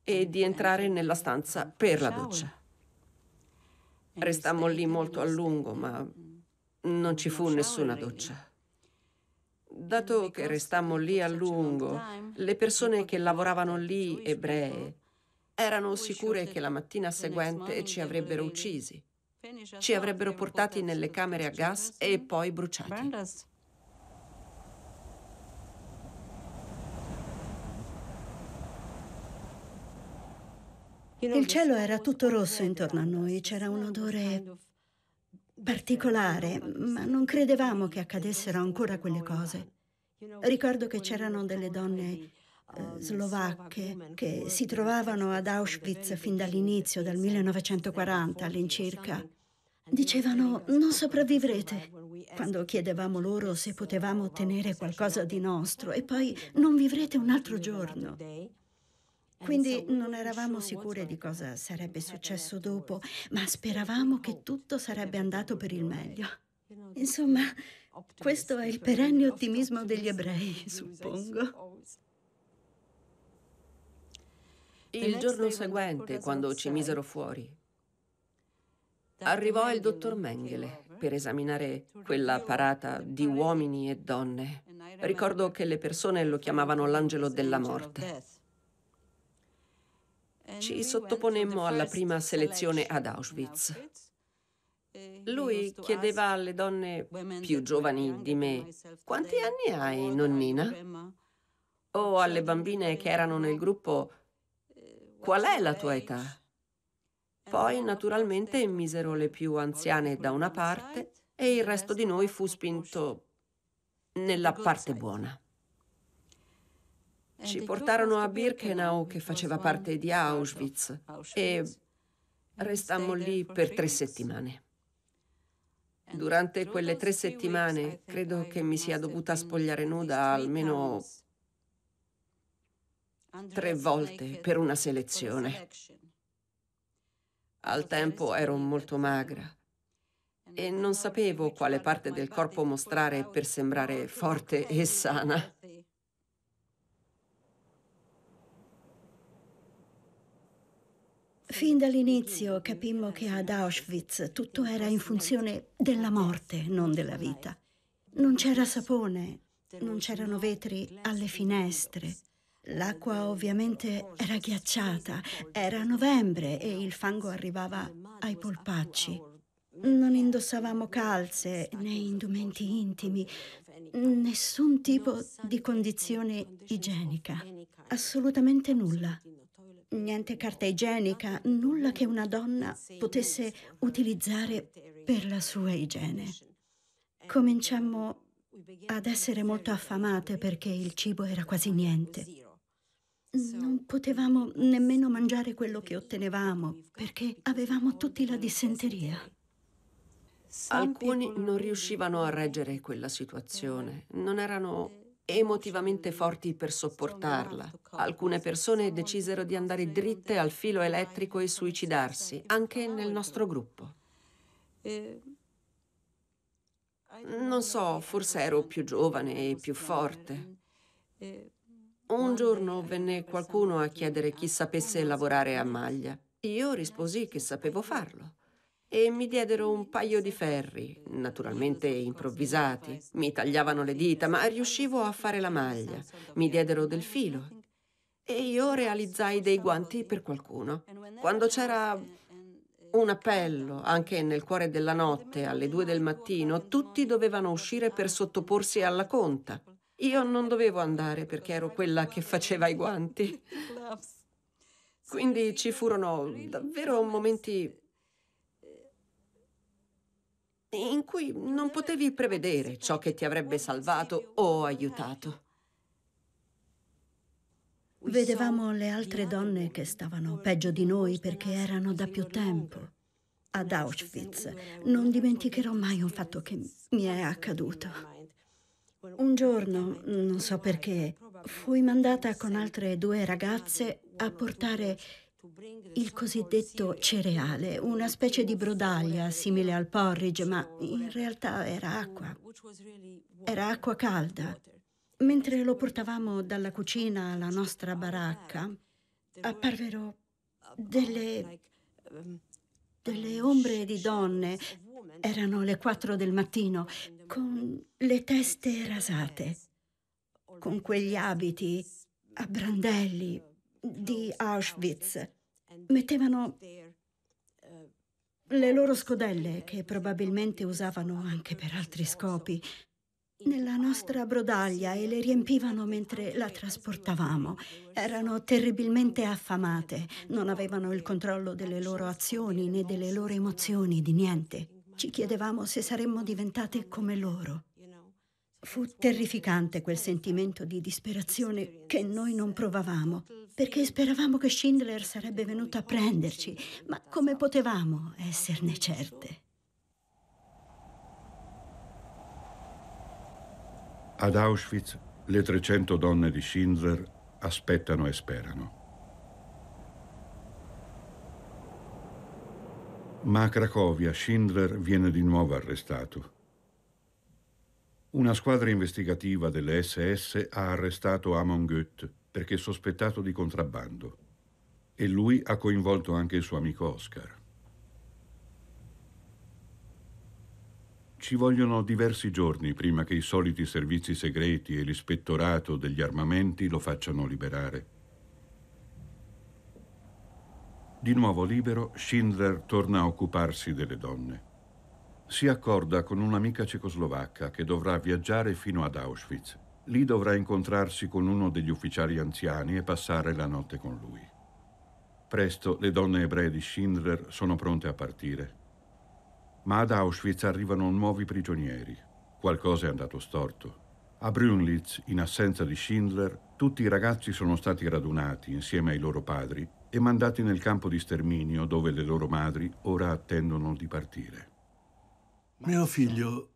e di entrare nella stanza per la doccia. Restammo lì molto a lungo, ma non ci fu nessuna doccia. Dato che restammo lì a lungo, le persone che lavoravano lì, ebree, erano sicure che la mattina seguente ci avrebbero uccisi. Ci avrebbero portati nelle camere a gas e poi bruciati. Il cielo era tutto rosso intorno a noi, c'era un odore particolare, ma non credevamo che accadessero ancora quelle cose. Ricordo che c'erano delle donne eh, ehm, slovacche che si trovavano ad Auschwitz fin dall'inizio, dal 1940 all'incirca. Dicevano non sopravvivrete quando chiedevamo loro se potevamo ottenere qualcosa di nostro e poi non vivrete un altro giorno. Quindi non eravamo sicure di cosa sarebbe successo dopo, ma speravamo che tutto sarebbe andato per il meglio. Insomma, questo è il perenne ottimismo degli ebrei, suppongo. Il giorno seguente, quando ci misero fuori, arrivò il dottor Mengele per esaminare quella parata di uomini e donne. Ricordo che le persone lo chiamavano l'angelo della morte. Ci sottoponemmo alla prima selezione ad Auschwitz. Eh, Lui chiedeva alle donne più giovani di me, quanti anni hai, nonnina? O alle bambine che erano nel gruppo, qual è la tua età? Poi naturalmente misero le più anziane da una parte e il resto di noi fu spinto nella parte buona. Ci portarono a Birkenau che faceva parte di Auschwitz e restammo lì per tre settimane. Durante quelle tre settimane credo che mi sia dovuta spogliare nuda almeno tre volte per una selezione. Al tempo ero molto magra e non sapevo quale parte del corpo mostrare per sembrare forte e sana. Fin dall'inizio capimmo che ad Auschwitz tutto era in funzione della morte, non della vita. Non c'era sapone, non c'erano vetri alle finestre, L'acqua ovviamente era ghiacciata, era novembre e il fango arrivava ai polpacci. Non indossavamo calze né indumenti intimi, nessun tipo di condizione igienica, assolutamente nulla. Niente carta igienica, nulla che una donna potesse utilizzare per la sua igiene. Cominciammo ad essere molto affamate perché il cibo era quasi niente. Non potevamo nemmeno mangiare quello che ottenevamo perché avevamo tutti la dissenteria. Alcuni non riuscivano a reggere quella situazione, non erano emotivamente forti per sopportarla. Alcune persone decisero di andare dritte al filo elettrico e suicidarsi, anche nel nostro gruppo. Eh, non so, forse ero più giovane e più forte. Eh, un giorno venne qualcuno a chiedere chi sapesse lavorare a maglia. Io risposi che sapevo farlo e mi diedero un paio di ferri, naturalmente improvvisati. Mi tagliavano le dita, ma riuscivo a fare la maglia. Mi diedero del filo e io realizzai dei guanti per qualcuno. Quando c'era un appello, anche nel cuore della notte, alle due del mattino, tutti dovevano uscire per sottoporsi alla conta. Io non dovevo andare perché ero quella che faceva i guanti. Quindi ci furono davvero momenti in cui non potevi prevedere ciò che ti avrebbe salvato o aiutato. Vedevamo le altre donne che stavano peggio di noi perché erano da più tempo ad Auschwitz. Non dimenticherò mai un fatto che mi è accaduto. Un giorno, non so perché, fui mandata con altre due ragazze a portare il cosiddetto cereale, una specie di brodaglia simile al porridge, ma in realtà era acqua. Era acqua calda. Mentre lo portavamo dalla cucina alla nostra baracca, apparvero delle, delle ombre di donne. Erano le quattro del mattino con le teste rasate, con quegli abiti a brandelli di Auschwitz. Mettevano le loro scodelle, che probabilmente usavano anche per altri scopi, nella nostra brodaglia e le riempivano mentre la trasportavamo. Erano terribilmente affamate, non avevano il controllo delle loro azioni né delle loro emozioni, di niente. Ci chiedevamo se saremmo diventate come loro. Fu terrificante quel sentimento di disperazione che noi non provavamo, perché speravamo che Schindler sarebbe venuto a prenderci, ma come potevamo esserne certe? Ad Auschwitz le 300 donne di Schindler aspettano e sperano. Ma a Cracovia Schindler viene di nuovo arrestato. Una squadra investigativa delle SS ha arrestato Amon Goethe perché sospettato di contrabbando e lui ha coinvolto anche il suo amico Oscar. Ci vogliono diversi giorni prima che i soliti servizi segreti e l'ispettorato degli armamenti lo facciano liberare. Di nuovo libero, Schindler torna a occuparsi delle donne. Si accorda con un'amica cecoslovacca che dovrà viaggiare fino ad Auschwitz. Lì dovrà incontrarsi con uno degli ufficiali anziani e passare la notte con lui. Presto le donne ebree di Schindler sono pronte a partire. Ma ad Auschwitz arrivano nuovi prigionieri. Qualcosa è andato storto. A Brunlitz, in assenza di Schindler, tutti i ragazzi sono stati radunati insieme ai loro padri e mandati nel campo di sterminio dove le loro madri ora attendono di partire. Mio figlio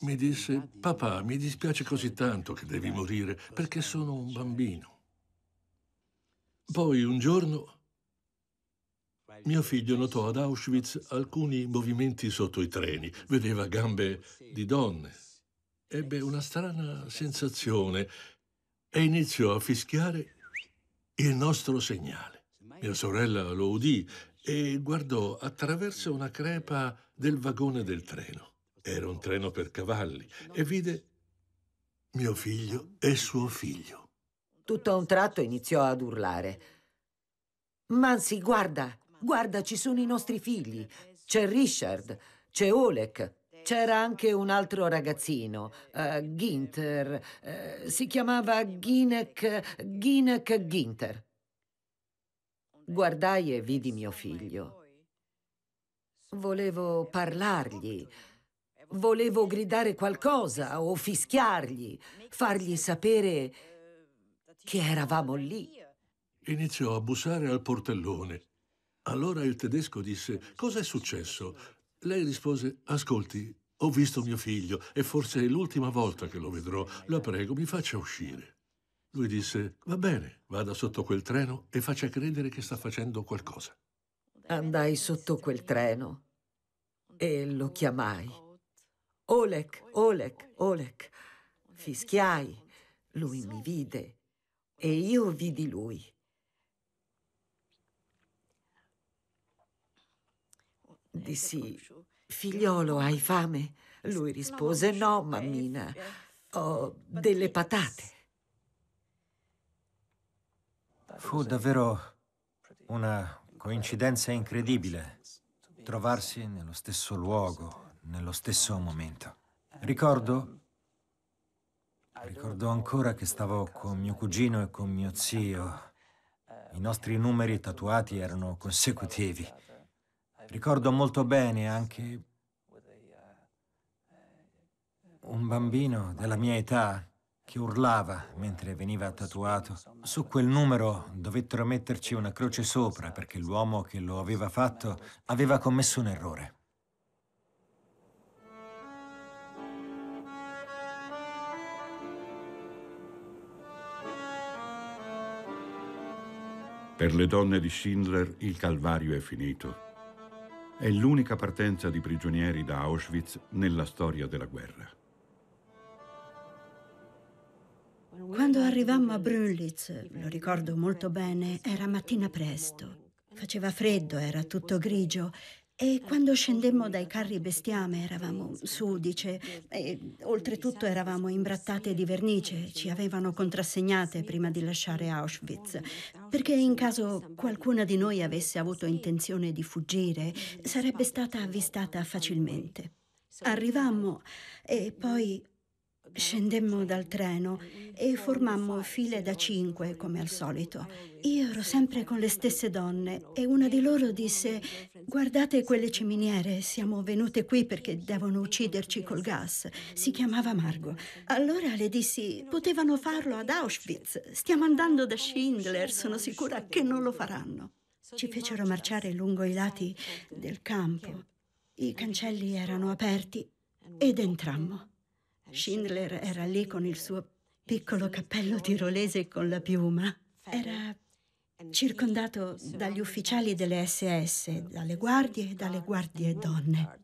mi disse, papà, mi dispiace così tanto che devi morire perché sono un bambino. Poi un giorno mio figlio notò ad Auschwitz alcuni movimenti sotto i treni, vedeva gambe di donne, ebbe una strana sensazione e iniziò a fischiare il nostro segnale. Mia sorella lo udì e guardò attraverso una crepa del vagone del treno. Era un treno per cavalli e vide mio figlio e suo figlio. Tutto a un tratto iniziò ad urlare. Mansi, guarda, guarda, ci sono i nostri figli. C'è Richard, c'è Oleg, c'era anche un altro ragazzino, eh, Ginter. Eh, si chiamava Ginek, Ginek Ginter. Guardai e vidi mio figlio. Volevo parlargli. Volevo gridare qualcosa o fischiargli, fargli sapere che eravamo lì. Iniziò a bussare al portellone. Allora il tedesco disse: Cos'è successo? Lei rispose, ascolti, ho visto mio figlio e forse è l'ultima volta che lo vedrò. La prego, mi faccia uscire. Lui disse, va bene, vada sotto quel treno e faccia credere che sta facendo qualcosa. Andai sotto quel treno e lo chiamai. Olek, Olek, Olek. Fischiai. Lui mi vide e io vidi lui. Dissi, figliolo, hai fame? Lui rispose, no, mammina, ho delle patate. Fu davvero una coincidenza incredibile trovarsi nello stesso luogo, nello stesso momento. Ricordo, ricordo ancora che stavo con mio cugino e con mio zio. I nostri numeri tatuati erano consecutivi. Ricordo molto bene anche un bambino della mia età che urlava mentre veniva tatuato. Su quel numero dovettero metterci una croce sopra perché l'uomo che lo aveva fatto aveva commesso un errore. Per le donne di Schindler il calvario è finito. È l'unica partenza di prigionieri da Auschwitz nella storia della guerra. Quando arrivammo a Brüllitz, lo ricordo molto bene, era mattina presto. Faceva freddo, era tutto grigio e quando scendemmo dai carri bestiame eravamo sudice e oltretutto eravamo imbrattate di vernice, ci avevano contrassegnate prima di lasciare Auschwitz, perché in caso qualcuna di noi avesse avuto intenzione di fuggire sarebbe stata avvistata facilmente. Arrivammo e poi Scendemmo dal treno e formammo file da cinque, come al solito. Io ero sempre con le stesse donne e una di loro disse, guardate quelle ciminiere, siamo venute qui perché devono ucciderci col gas. Si chiamava Margo. Allora le dissi, potevano farlo ad Auschwitz, stiamo andando da Schindler, sono sicura che non lo faranno. Ci fecero marciare lungo i lati del campo. I cancelli erano aperti ed entrammo. Eh Schindler era lì con il suo piccolo cappello tirolese con la piuma. Era eh, circondato dagli ufficiali delle SS, dalle guardie e dalle guardie donne.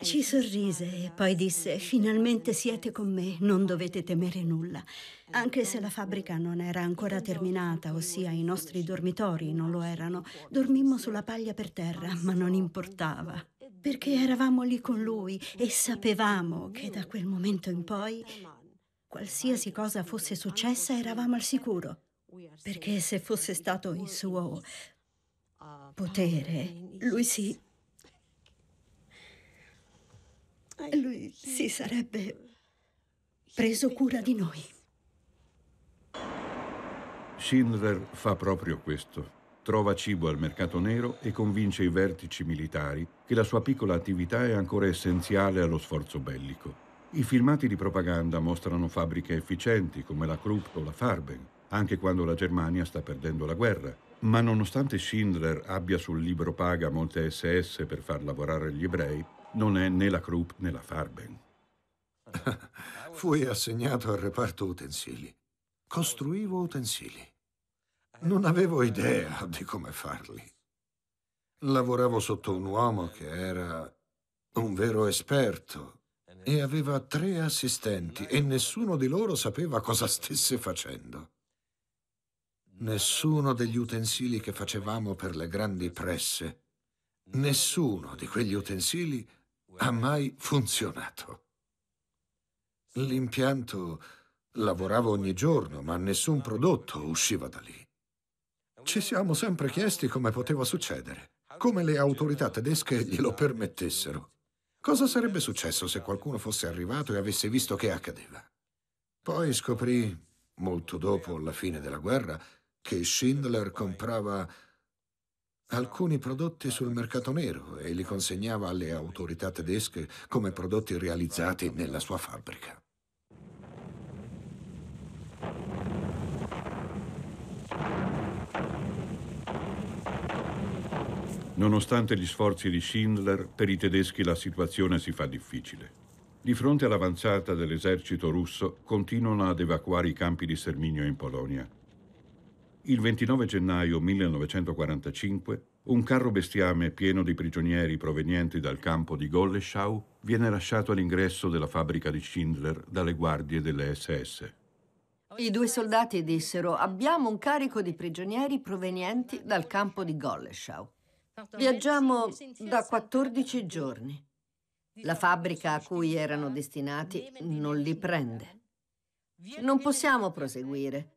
Ci sorrise e poi disse, finalmente siete con me, non dovete temere nulla, eh, anche se la fabbrica non era ancora terminata, ossia i nostri dormitori non lo erano, dormimmo sulla paglia per terra, ah, ma non importava perché eravamo lì con lui e sapevamo che da quel momento in poi, qualsiasi cosa fosse successa, eravamo al sicuro. Perché se fosse stato il suo potere, lui si... Lui si sarebbe preso cura di noi. Schindler fa proprio questo. Trova cibo al mercato nero e convince i vertici militari che la sua piccola attività è ancora essenziale allo sforzo bellico. I filmati di propaganda mostrano fabbriche efficienti come la Krupp o la Farben, anche quando la Germania sta perdendo la guerra. Ma nonostante Schindler abbia sul libro paga molte SS per far lavorare gli ebrei, non è né la Krupp né la Farben. Fui assegnato al reparto utensili. Costruivo utensili. Non avevo idea di come farli. Lavoravo sotto un uomo che era un vero esperto e aveva tre assistenti e nessuno di loro sapeva cosa stesse facendo. Nessuno degli utensili che facevamo per le grandi presse, nessuno di quegli utensili ha mai funzionato. L'impianto lavorava ogni giorno, ma nessun prodotto usciva da lì. Ci siamo sempre chiesti come poteva succedere come le autorità tedesche glielo permettessero. Cosa sarebbe successo se qualcuno fosse arrivato e avesse visto che accadeva? Poi scoprì, molto dopo la fine della guerra, che Schindler comprava alcuni prodotti sul mercato nero e li consegnava alle autorità tedesche come prodotti realizzati nella sua fabbrica. Nonostante gli sforzi di Schindler, per i tedeschi la situazione si fa difficile. Di fronte all'avanzata dell'esercito russo, continuano ad evacuare i campi di sterminio in Polonia. Il 29 gennaio 1945, un carro bestiame pieno di prigionieri provenienti dal campo di Golleschau viene lasciato all'ingresso della fabbrica di Schindler dalle guardie delle SS. I due soldati dissero: Abbiamo un carico di prigionieri provenienti dal campo di Golleschau. Viaggiamo da 14 giorni. La fabbrica a cui erano destinati non li prende. Non possiamo proseguire.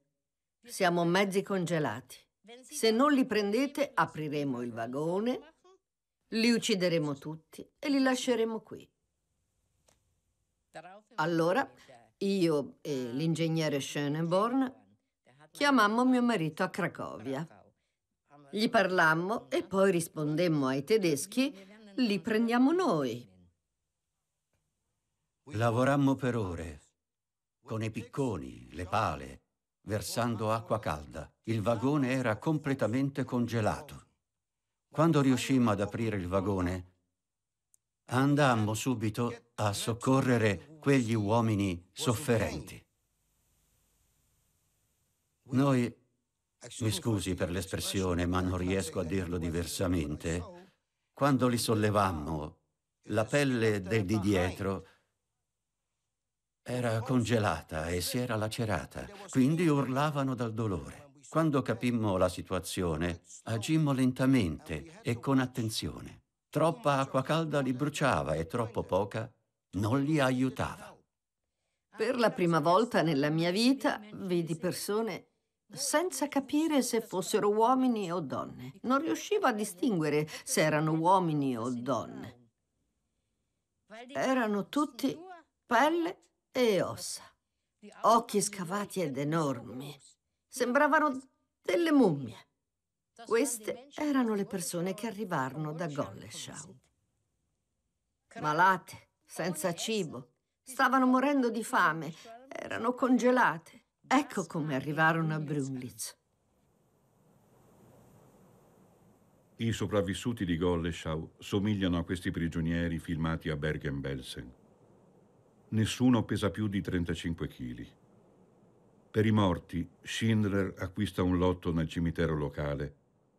Siamo mezzi congelati. Se non li prendete, apriremo il vagone, li uccideremo tutti e li lasceremo qui. Allora io e ah, l'ingegnere Schönborn chiamammo mio marito a Cracovia. Gli parlammo e poi rispondemmo ai tedeschi, li prendiamo noi. Lavorammo per ore, con i picconi, le pale, versando acqua calda. Il vagone era completamente congelato. Quando riuscimmo ad aprire il vagone, andammo subito a soccorrere quegli uomini sofferenti. Noi mi scusi per l'espressione, ma non riesco a dirlo diversamente. Quando li sollevammo, la pelle del di dietro era congelata e si era lacerata, quindi urlavano dal dolore. Quando capimmo la situazione, agimmo lentamente e con attenzione. Troppa acqua calda li bruciava e troppo poca non li aiutava. Per la prima volta nella mia vita vedi persone senza capire se fossero uomini o donne. Non riusciva a distinguere se erano uomini o donne. Erano tutti pelle e ossa, occhi scavati ed enormi. Sembravano delle mummie. Queste erano le persone che arrivarono da Golleshaw. Malate, senza cibo, stavano morendo di fame, erano congelate. Ecco come arrivarono a Brunlitz. I sopravvissuti di Golleschau somigliano a questi prigionieri filmati a Bergen-Belsen. Nessuno pesa più di 35 kg. Per i morti, Schindler acquista un lotto nel cimitero locale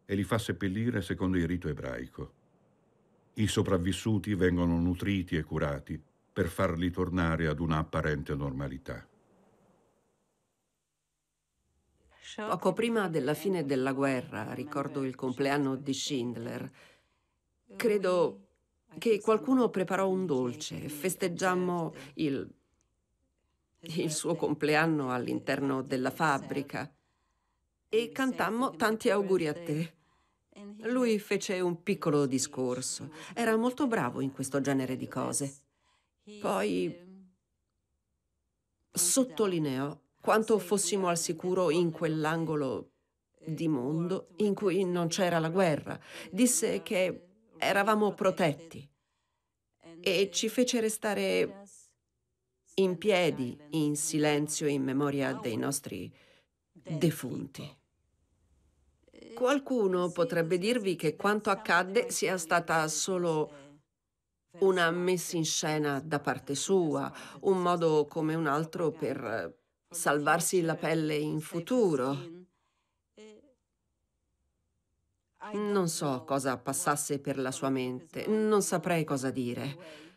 e li fa seppellire secondo il rito ebraico. I sopravvissuti vengono nutriti e curati per farli tornare ad una apparente normalità. Poco prima della fine della guerra, ricordo il compleanno di Schindler, credo che qualcuno preparò un dolce. Festeggiammo il, il suo compleanno all'interno della fabbrica e cantammo tanti auguri a te. Lui fece un piccolo discorso. Era molto bravo in questo genere di cose. Poi sottolineò quanto fossimo al sicuro in quell'angolo di mondo in cui non c'era la guerra. Disse che eravamo protetti e ci fece restare in piedi, in silenzio, in memoria dei nostri defunti. Qualcuno potrebbe dirvi che quanto accadde sia stata solo una messa in scena da parte sua, un modo come un altro per salvarsi la pelle in futuro. Non so cosa passasse per la sua mente, non saprei cosa dire.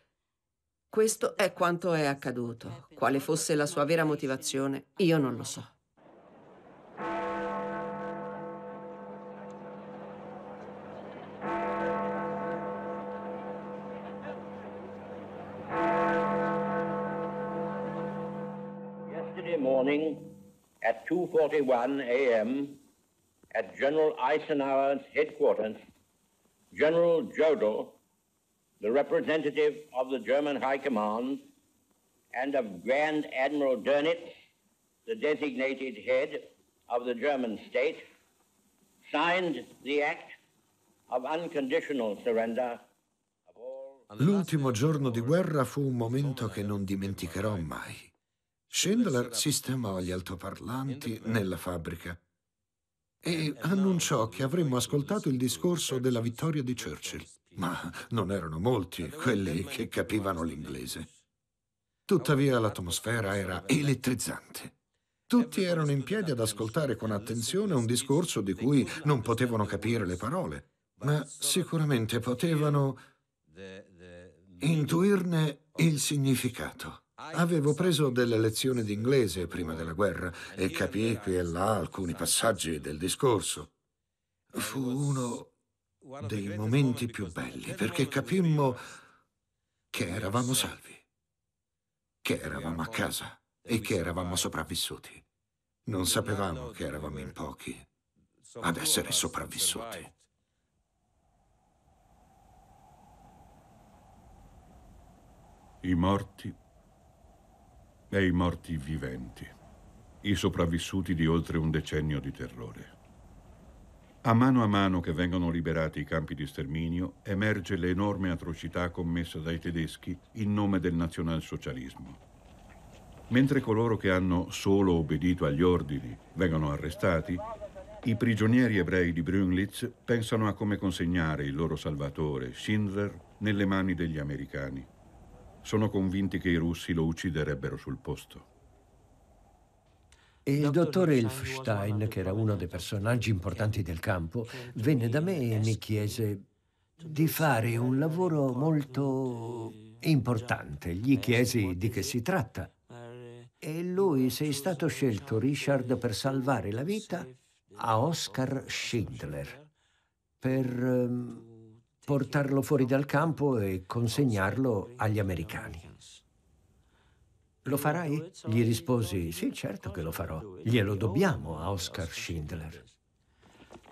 Questo è quanto è accaduto. Quale fosse la sua vera motivazione, io non lo so. at 2.41 a.m. at General Eisenhower's headquarters, General Jodl, the representative of the German High Command, and of Grand Admiral Dönitz, the designated head of the German state, signed the act of unconditional surrender L'ultimo giorno di guerra fu un momento che non dimenticherò mai. Schindler sistemò gli altoparlanti eh? nella fabbrica e eh, annunciò che avremmo ascoltato il discorso della vittoria di Churchill. Ma non erano molti quelli che capivano l'inglese. Tuttavia l'atmosfera era elettrizzante. Tutti erano in piedi ad ascoltare con attenzione un discorso di cui non potevano capire le parole, ma sicuramente potevano intuirne il significato. Avevo preso delle lezioni di inglese prima della guerra e capii qui e là alcuni passaggi del discorso. Fu uno dei momenti più belli perché capimmo che eravamo salvi, che eravamo a casa e che eravamo sopravvissuti. Non sapevamo che eravamo in pochi ad essere sopravvissuti. I morti e i morti viventi, i sopravvissuti di oltre un decennio di terrore. A mano a mano che vengono liberati i campi di sterminio, emerge l'enorme atrocità commessa dai tedeschi in nome del nazionalsocialismo. Mentre coloro che hanno solo obbedito agli ordini vengono arrestati, i prigionieri ebrei di Brünglitz pensano a come consegnare il loro salvatore, Schindler, nelle mani degli americani. Sono convinti che i russi lo ucciderebbero sul posto. Il dottor Elfstein, che era uno dei personaggi importanti del campo, venne da me e mi chiese di fare un lavoro molto importante. Gli chiesi di che si tratta. E lui sei stato scelto, Richard, per salvare la vita a Oscar Schindler. Per... Um, portarlo fuori dal campo e consegnarlo agli americani. Lo farai? Gli risposi, sì, certo che lo farò. Glielo dobbiamo a Oscar Schindler.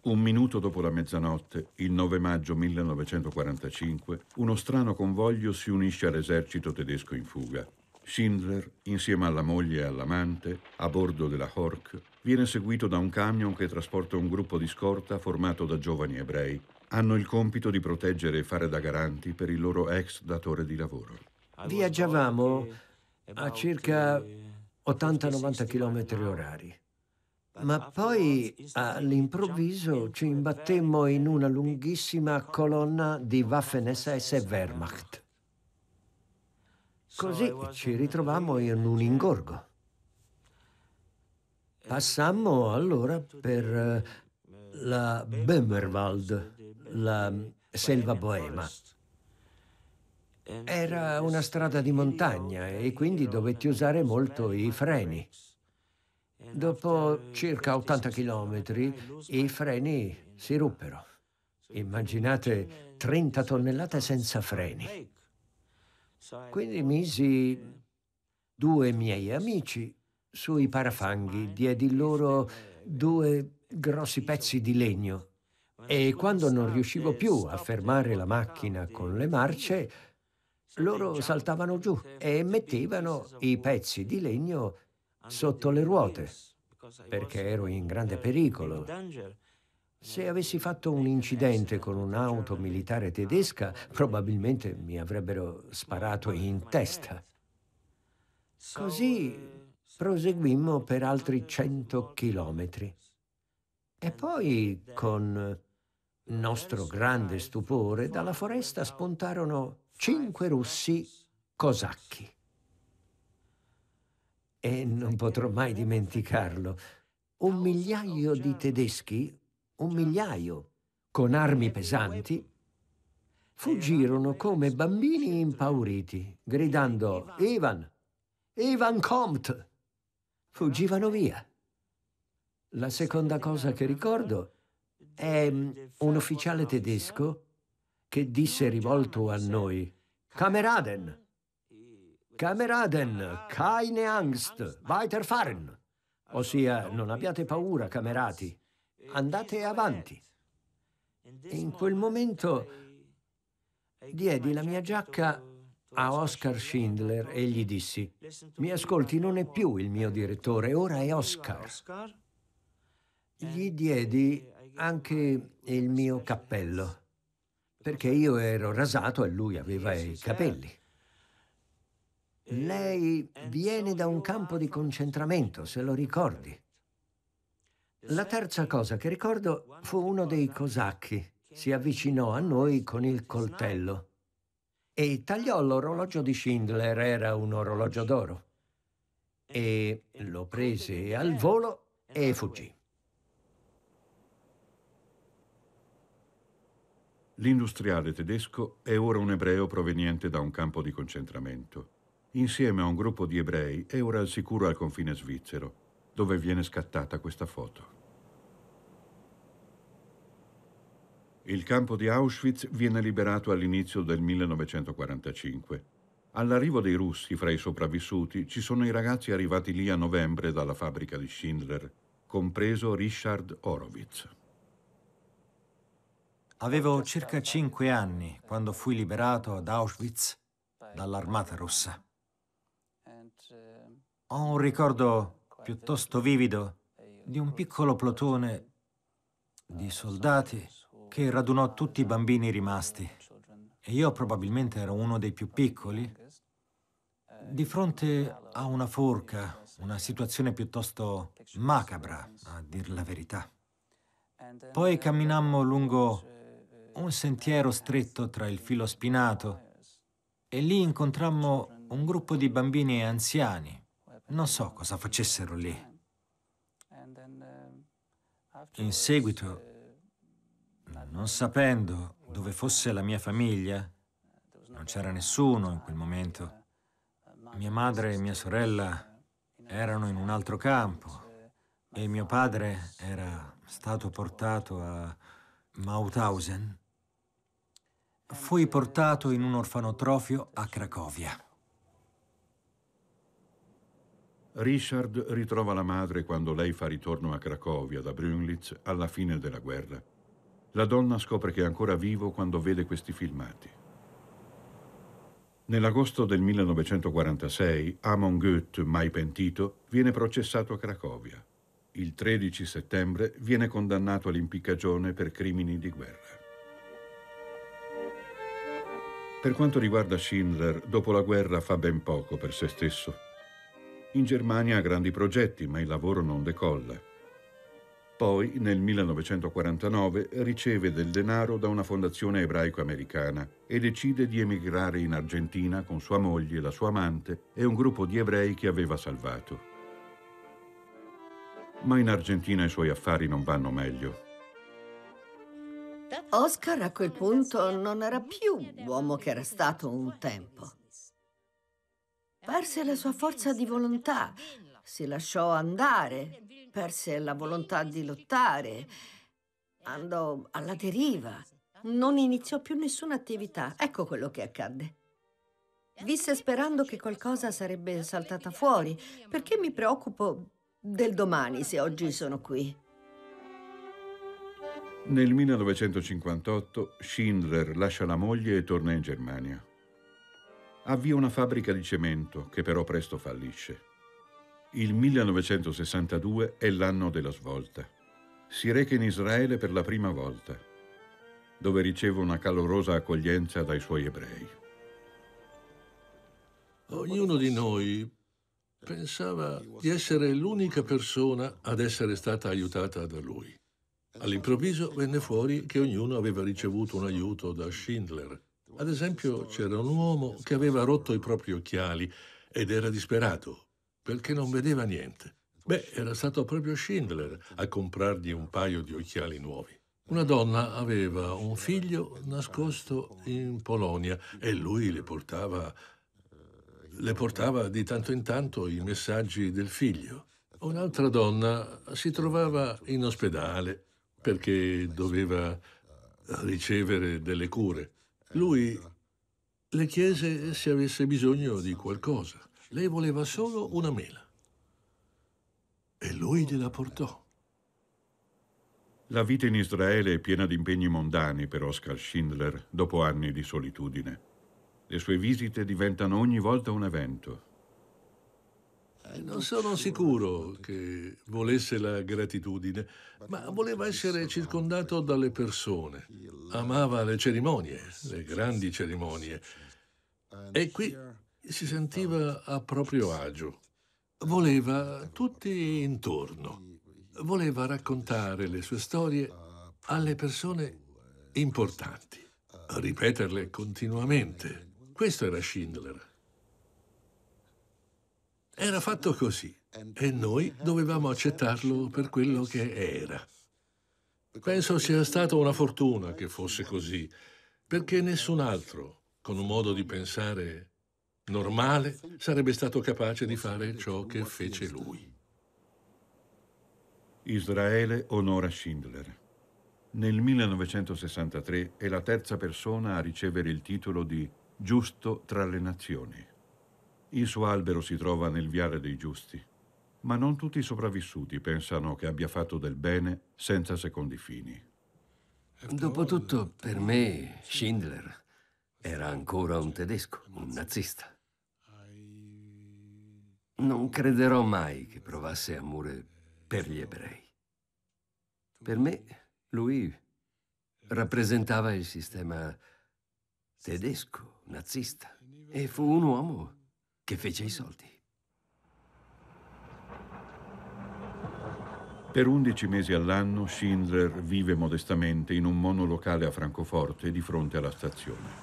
Un minuto dopo la mezzanotte, il 9 maggio 1945, uno strano convoglio si unisce all'esercito tedesco in fuga. Schindler, insieme alla moglie e all'amante, a bordo della Hork, viene seguito da un camion che trasporta un gruppo di scorta formato da giovani ebrei hanno il compito di proteggere e fare da garanti per il loro ex datore di lavoro. Viaggiavamo a circa 80-90 km orari. Ma poi all'improvviso ci imbattemmo in una lunghissima colonna di Waffen-SS e Wehrmacht. Così ci ritrovammo in un ingorgo. Passammo allora per eh, la Böhmerwald, la selva boema. Era una strada di montagna e quindi dovetti usare molto i freni. Dopo circa 80 chilometri i freni si ruppero. Immaginate 30 tonnellate senza freni. Quindi misi due miei amici sui parafanghi, diedi loro due grossi pezzi di legno e quando non riuscivo più a fermare la macchina con le marce, loro saltavano giù e mettevano i pezzi di legno sotto le ruote, perché ero in grande pericolo. Se avessi fatto un incidente con un'auto militare tedesca, probabilmente mi avrebbero sparato in testa. Così proseguimmo per altri 100 chilometri. E poi con nostro grande stupore, dalla foresta spuntarono cinque russi cosacchi. E non potrò mai dimenticarlo. Un migliaio di tedeschi, un migliaio, con armi pesanti, fuggirono come bambini impauriti, gridando Ivan, Ivan Comte! Fuggivano via. La seconda cosa che ricordo è mm, un ufficiale tedesco che disse rivolto a noi, Kameraden, Kameraden, keine Angst, weiterfahren. Ossia, non abbiate paura, camerati, andate avanti. E in quel momento diedi la mia giacca a Oscar Schindler e gli dissi, mi ascolti, non è più il mio direttore, ora è Oscar. Gli diedi anche il mio cappello, perché io ero rasato e lui aveva i capelli. Lei viene da un campo di concentramento, se lo ricordi. La terza cosa che ricordo fu uno dei cosacchi. Si avvicinò a noi con il coltello e tagliò l'orologio di Schindler, era un orologio d'oro. E lo prese al volo e fuggì. l'industriale tedesco è ora un ebreo proveniente da un campo di concentramento. Insieme a un gruppo di ebrei è ora al sicuro al confine svizzero, dove viene scattata questa foto. Il campo di Auschwitz viene liberato all'inizio del 1945. All'arrivo dei russi fra i sopravvissuti ci sono i ragazzi arrivati lì a novembre dalla fabbrica di Schindler, compreso Richard Horowitz. Avevo circa cinque anni quando fui liberato ad Auschwitz dall'armata russa. Ho un ricordo piuttosto vivido di un piccolo plotone di soldati che radunò tutti i bambini rimasti e io probabilmente ero uno dei più piccoli, di fronte a una forca, una situazione piuttosto macabra, a dir la verità. Poi camminammo lungo un sentiero stretto tra il filo spinato e lì incontrammo un gruppo di bambini e anziani. Non so cosa facessero lì. In seguito, non sapendo dove fosse la mia famiglia, non c'era nessuno in quel momento. Mia madre e mia sorella erano in un altro campo e mio padre era stato portato a Mauthausen Fui portato in un orfanotrofio a Cracovia. Richard ritrova la madre quando lei fa ritorno a Cracovia da Brunlitz alla fine della guerra. La donna scopre che è ancora vivo quando vede questi filmati. Nell'agosto del 1946 Amon Goethe, mai pentito, viene processato a Cracovia. Il 13 settembre viene condannato all'impiccagione per crimini di guerra. Per quanto riguarda Schindler, dopo la guerra fa ben poco per se stesso. In Germania ha grandi progetti, ma il lavoro non decolla. Poi, nel 1949, riceve del denaro da una fondazione ebraico-americana e decide di emigrare in Argentina con sua moglie, la sua amante e un gruppo di ebrei che aveva salvato. Ma in Argentina i suoi affari non vanno meglio. Oscar a quel punto non era più l'uomo che era stato un tempo. Perse la sua forza di volontà, si lasciò andare, perse la volontà di lottare, andò alla deriva, non iniziò più nessuna attività. Ecco quello che accadde. Visse sperando che qualcosa sarebbe saltata fuori. Perché mi preoccupo del domani se oggi sono qui? Nel 1958 Schindler lascia la moglie e torna in Germania. Avvia una fabbrica di cemento che però presto fallisce. Il 1962 è l'anno della svolta. Si reca in Israele per la prima volta, dove riceve una calorosa accoglienza dai suoi ebrei. Ognuno di noi pensava di essere l'unica persona ad essere stata aiutata da lui. All'improvviso venne fuori che ognuno aveva ricevuto un aiuto da Schindler. Ad esempio c'era un uomo che aveva rotto i propri occhiali ed era disperato perché non vedeva niente. Beh, era stato proprio Schindler a comprargli un paio di occhiali nuovi. Una donna aveva un figlio nascosto in Polonia e lui le portava, le portava di tanto in tanto i messaggi del figlio. Un'altra donna si trovava in ospedale perché doveva ricevere delle cure. Lui le chiese se avesse bisogno di qualcosa. Lei voleva solo una mela. E lui gliela portò. La vita in Israele è piena di impegni mondani per Oscar Schindler dopo anni di solitudine. Le sue visite diventano ogni volta un evento, eh, non sono sicuro che volesse la gratitudine, ma voleva essere circondato dalle persone. Amava le cerimonie, le grandi cerimonie. E qui si sentiva a proprio agio. Voleva tutti intorno. Voleva raccontare le sue storie alle persone importanti, ripeterle continuamente. Questo era Schindler. Era fatto così e noi dovevamo accettarlo per quello che era. Penso sia stata una fortuna che fosse così, perché nessun altro, con un modo di pensare normale, sarebbe stato capace di fare ciò che fece lui. Israele onora Schindler. Nel 1963 è la terza persona a ricevere il titolo di Giusto tra le nazioni. Il suo albero si trova nel viale dei giusti, ma non tutti i sopravvissuti pensano che abbia fatto del bene senza secondi fini. Dopotutto, per me, Schindler era ancora un tedesco, un nazista. Non crederò mai che provasse amore per gli ebrei. Per me, lui rappresentava il sistema tedesco, nazista, e fu un uomo che fece i soldi. Per 11 mesi all'anno Schindler vive modestamente in un monolocale a Francoforte di fronte alla stazione.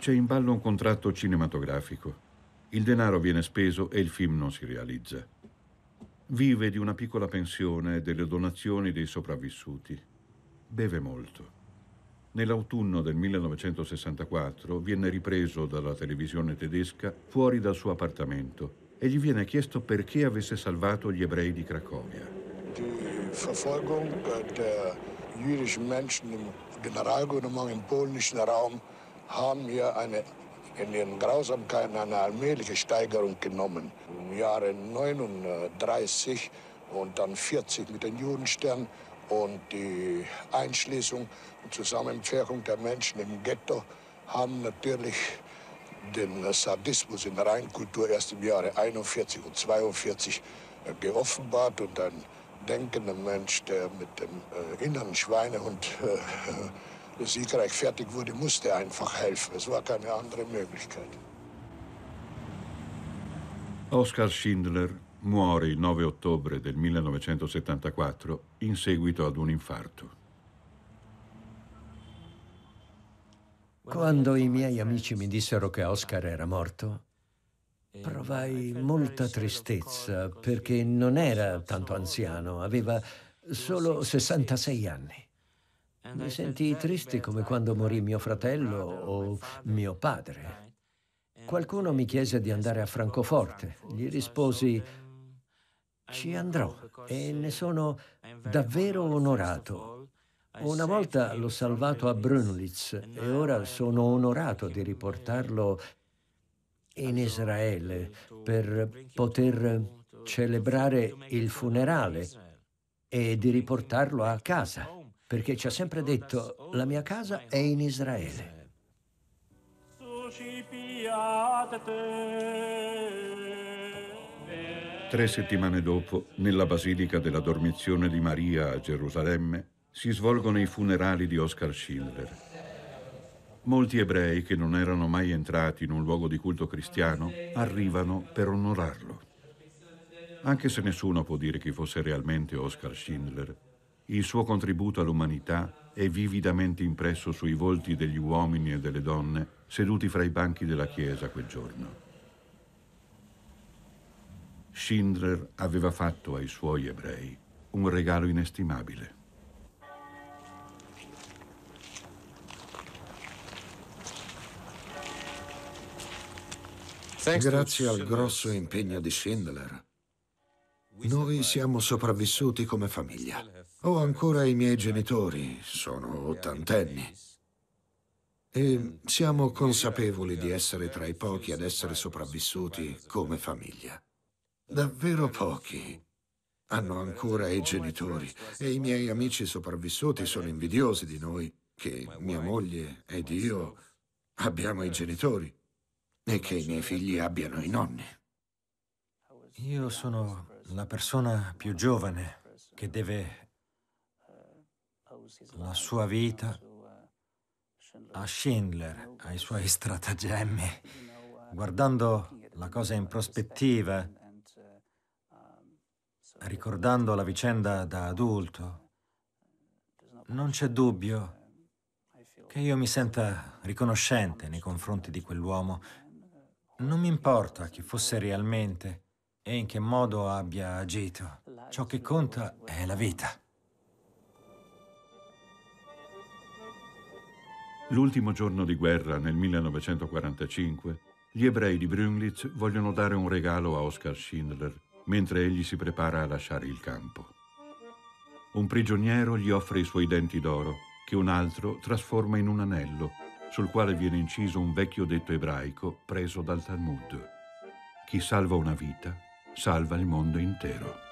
C'è in ballo un contratto cinematografico. Il denaro viene speso e il film non si realizza. Vive di una piccola pensione e delle donazioni dei sopravvissuti. Beve molto. Nell'autunno del 1964 viene ripreso dalla televisione tedesca fuori dal suo appartamento e gli viene chiesto perché avesse salvato gli ebrei di Cracovia. Die Verfolgung der jüdischen Menschen im Generalgouvernement im polnischen Raum in ihren Grausamkeiten eine allmähliche Steigerung genommen. Im Jahre 39 und dann 40 mit den Judenstern und die Einschließung und Zusammenpferchung der Menschen im Ghetto haben natürlich den Sadismus in der Rheinkultur erst im Jahre 41 und 42 äh, geoffenbart und ein denkender Mensch, der mit dem äh, inneren Schweinehund äh, siegreich fertig wurde, musste einfach helfen. Es war keine andere Möglichkeit. Oskar Schindler muore il 9 ottobre del 1974 in seguito ad un infarto. Quando i miei amici mi dissero che Oscar era morto, provai molta tristezza perché non era tanto anziano, aveva solo 66 anni. Mi sentii triste come quando morì mio fratello o mio padre. Qualcuno mi chiese di andare a Francoforte. Gli risposi ci andrò e ne sono davvero onorato. Una volta l'ho salvato a Brunlitz e ora sono onorato di riportarlo in Israele per poter celebrare il funerale e di riportarlo a casa, perché ci ha sempre detto la mia casa è in Israele. Tre settimane dopo, nella Basilica della Dormizione di Maria a Gerusalemme, si svolgono i funerali di Oscar Schindler. Molti ebrei che non erano mai entrati in un luogo di culto cristiano arrivano per onorarlo. Anche se nessuno può dire chi fosse realmente Oscar Schindler, il suo contributo all'umanità è vividamente impresso sui volti degli uomini e delle donne seduti fra i banchi della chiesa quel giorno. Schindler aveva fatto ai suoi ebrei un regalo inestimabile. Grazie al grosso impegno di Schindler, noi siamo sopravvissuti come famiglia. Ho ancora i miei genitori, sono ottantenni. E siamo consapevoli di essere tra i pochi ad essere sopravvissuti come famiglia. Davvero pochi hanno ancora i genitori e i miei amici sopravvissuti sono invidiosi di noi, che mia moglie ed io abbiamo i genitori e che i miei figli abbiano i nonni. Io sono la persona più giovane che deve la sua vita a Schindler, ai suoi stratagemmi. Guardando la cosa in prospettiva, ricordando la vicenda da adulto, non c'è dubbio che io mi senta riconoscente nei confronti di quell'uomo. Non mi importa chi fosse realmente e in che modo abbia agito. Ciò che conta è la vita. L'ultimo giorno di guerra nel 1945, gli ebrei di Brünglitz vogliono dare un regalo a Oskar Schindler mentre egli si prepara a lasciare il campo. Un prigioniero gli offre i suoi denti d'oro, che un altro trasforma in un anello, sul quale viene inciso un vecchio detto ebraico preso dal Talmud. Chi salva una vita, salva il mondo intero.